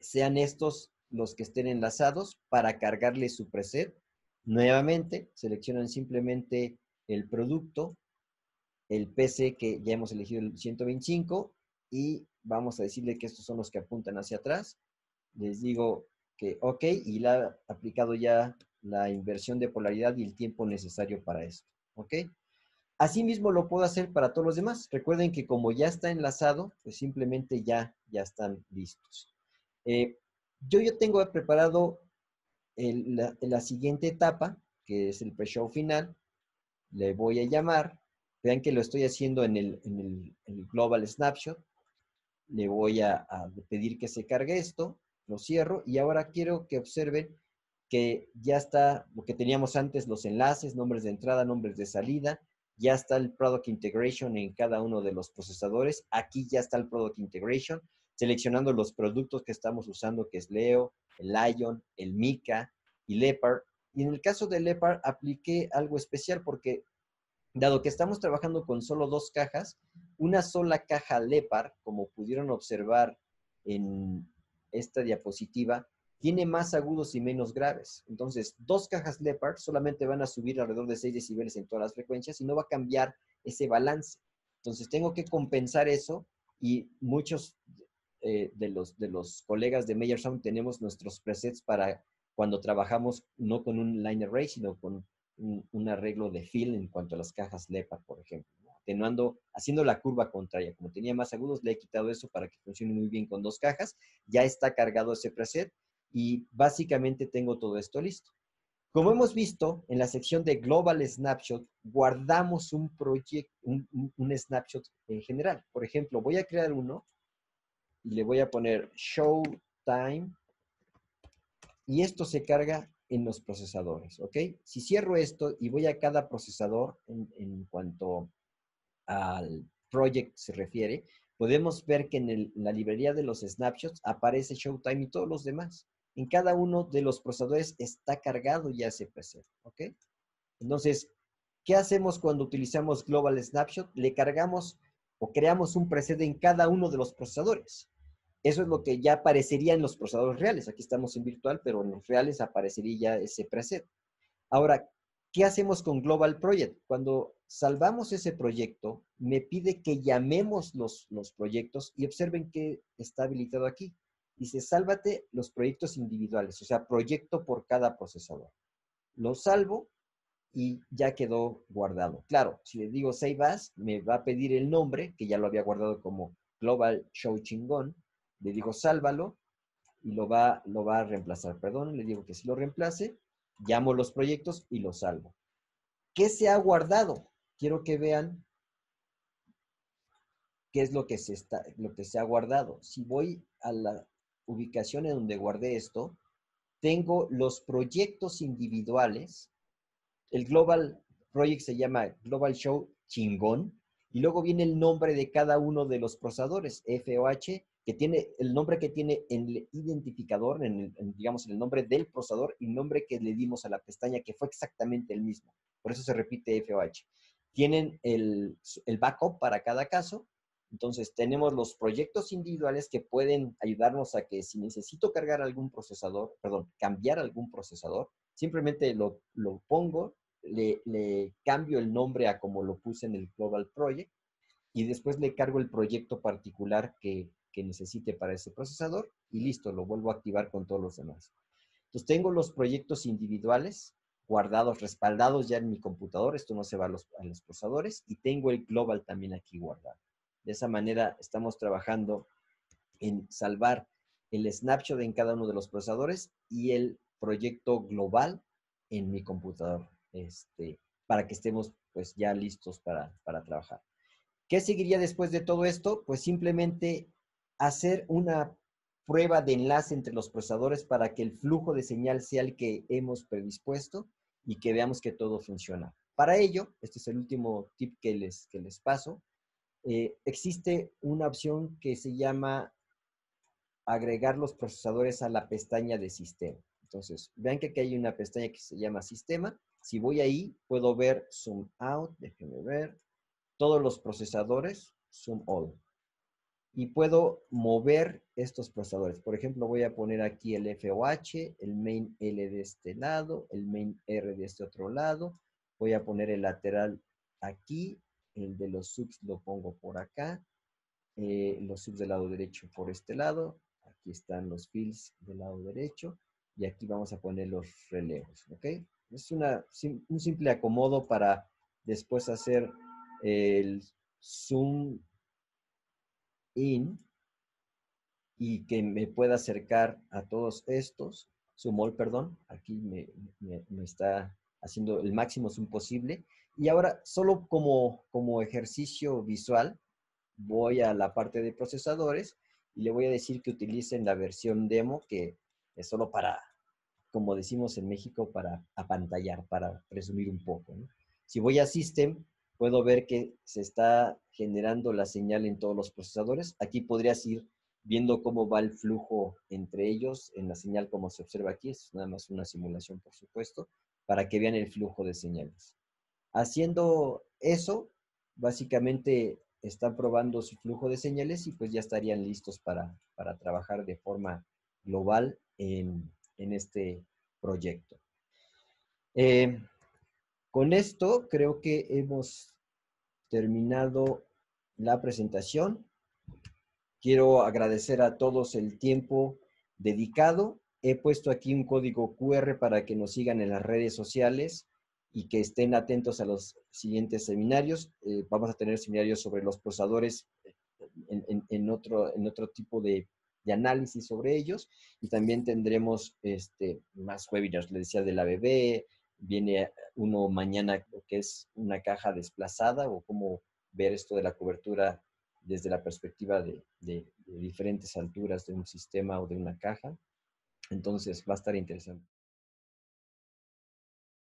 sean estos los que estén enlazados para cargarle su preset. Nuevamente, seleccionan simplemente el producto, el PC que ya hemos elegido el 125 y vamos a decirle que estos son los que apuntan hacia atrás. Les digo que ok y la ha aplicado ya la inversión de polaridad y el tiempo necesario para esto. ¿Ok? Asimismo lo puedo hacer para todos los demás. Recuerden que como ya está enlazado, pues simplemente ya, ya están listos. Eh, yo, tengo preparado la, siguiente etapa, que es el pre-show final. Le voy a llamar. Vean que lo estoy haciendo en el, Global Snapshot. Le voy a, a pedir que se cargue esto. Lo cierro. Y ahora quiero que observen que ya está lo que teníamos antes, los enlaces, nombres de entrada, nombres de salida, ya está el Product Integration en cada uno de los procesadores. Aquí ya está el Product Integration seleccionando los productos que estamos usando, que es Leo, el Lion, el Mica y Leopard. Y en el caso de Leopard apliqué algo especial porque, dado que estamos trabajando con solo dos cajas, una sola caja Leopard, como pudieron observar en esta diapositiva, tiene más agudos y menos graves. Entonces, dos cajas Leopard solamente van a subir alrededor de 6 decibeles en todas las frecuencias y no va a cambiar ese balance. Entonces, tengo que compensar eso y muchos eh, de, los, de los colegas de Meyer Sound tenemos nuestros presets para cuando trabajamos no con un line array, sino con un, arreglo de fill en cuanto a las cajas LEPA, por ejemplo. Atenuando, haciendo la curva contraria. Como tenía más agudos, le he quitado eso para que funcione muy bien con dos cajas. Ya está cargado ese preset y básicamente tengo todo esto listo. Como hemos visto en la sección de Global Snapshot, guardamos un, project, un snapshot en general. Por ejemplo, voy a crear uno y le voy a poner Showtime. Y esto se carga en los procesadores, ¿ok? Si cierro esto y voy a cada procesador en, cuanto al project se refiere, podemos ver que en, la librería de los snapshots aparece Showtime y todos los demás. En cada uno de los procesadores está cargado ya ese preset, ¿ok? Entonces, ¿qué hacemos cuando utilizamos Global Snapshot? Le cargamos o creamos un preset en cada uno de los procesadores. Eso es lo que ya aparecería en los procesadores reales. Aquí estamos en virtual, pero en los reales aparecería ya ese preset. Ahora, ¿qué hacemos con Global Project? Cuando salvamos ese proyecto, me pide que llamemos los, proyectos y observen que está habilitado aquí. Dice, sálvate los proyectos individuales, o sea, proyecto por cada procesador. Lo salvo y ya quedó guardado. Claro, si le digo save as, me va a pedir el nombre, que ya lo había guardado como Global Show Chingón, le digo sálvalo y lo va, lo va a reemplazar. Perdón, le digo que si lo reemplace, llamo los proyectos y lo salvo. ¿Qué se ha guardado? Quiero que vean qué es lo que se, está, lo que se ha guardado. Si voy a la ubicación en donde guardé esto, tengo los proyectos individuales. El Global Project se llama Global Show Chingón. Y luego viene el nombre de cada uno de los procesadores, FOH, que tiene el nombre que tiene en el identificador, en, digamos, en el nombre del procesador y nombre que le dimos a la pestaña, que fue exactamente el mismo. Por eso se repite FOH. Tienen el, el backup para cada caso. Entonces, tenemos los proyectos individuales que pueden ayudarnos a que si necesito cargar algún procesador, perdón, cambiar algún procesador, simplemente lo, pongo, le cambio el nombre a como lo puse en el Global Project y después le cargo el proyecto particular que, que necesite para ese procesador y listo, lo vuelvo a activar con todos los demás. Entonces tengo los proyectos individuales guardados, respaldados ya en mi computador, esto no se va a los, procesadores, y tengo el global también aquí guardado. De esa manera estamos trabajando en salvar el snapshot en cada uno de los procesadores y el proyecto global en mi computador, este, para que estemos pues ya listos para, para trabajar. ¿Qué seguiría después de todo esto? Pues simplemente hacer una prueba de enlace entre los procesadores para que el flujo de señal sea el que hemos predispuesto y que veamos que todo funciona. Para ello, este es el último tip que les, les paso, eh, existe una opción que se llama agregar los procesadores a la pestaña de sistema. Entonces, vean que aquí hay una pestaña que se llama sistema. Si voy ahí, puedo ver zoom out, déjenme ver, todos los procesadores, zoom all y puedo mover estos procesadores. Por ejemplo, voy a poner aquí el FOH, el main L de este lado, el main R de este otro lado. Voy a poner el lateral aquí, el de los subs lo pongo por acá, eh, los subs del lado derecho por este lado, aquí están los fills del lado derecho y aquí vamos a poner los relevos, ¿ok? Es una, un simple acomodo para después hacer el zoom in y que me pueda acercar a todos estos, sumol, perdón, aquí me, está haciendo el máximo zoom posible. Y ahora, solo como, como ejercicio visual, voy a la parte de procesadores y le voy a decir que utilicen la versión demo, que es solo para, como decimos en México, para apantallar, para presumir un poco. Si voy a System, puedo ver que se está generando la señal en todos los procesadores. Aquí podrías ir viendo cómo va el flujo entre ellos en la señal como se observa aquí. Es nada más una simulación, por supuesto, para que vean el flujo de señales. Haciendo eso, básicamente están probando su flujo de señales y pues ya estarían listos para, trabajar de forma global en, en este proyecto. Eh, con esto creo que hemos terminado la presentación. Quiero agradecer a todos el tiempo dedicado. He puesto aquí un código QR para que nos sigan en las redes sociales y que estén atentos a los siguientes seminarios. Eh, vamos a tener seminarios sobre los procesadores en, otro, tipo de, análisis sobre ellos y también tendremos este, más webinars, les decía, de la bebé, viene uno mañana que es una caja desplazada o cómo ver esto de la cobertura desde la perspectiva de, de diferentes alturas de un sistema o de una caja. Entonces va a estar interesante.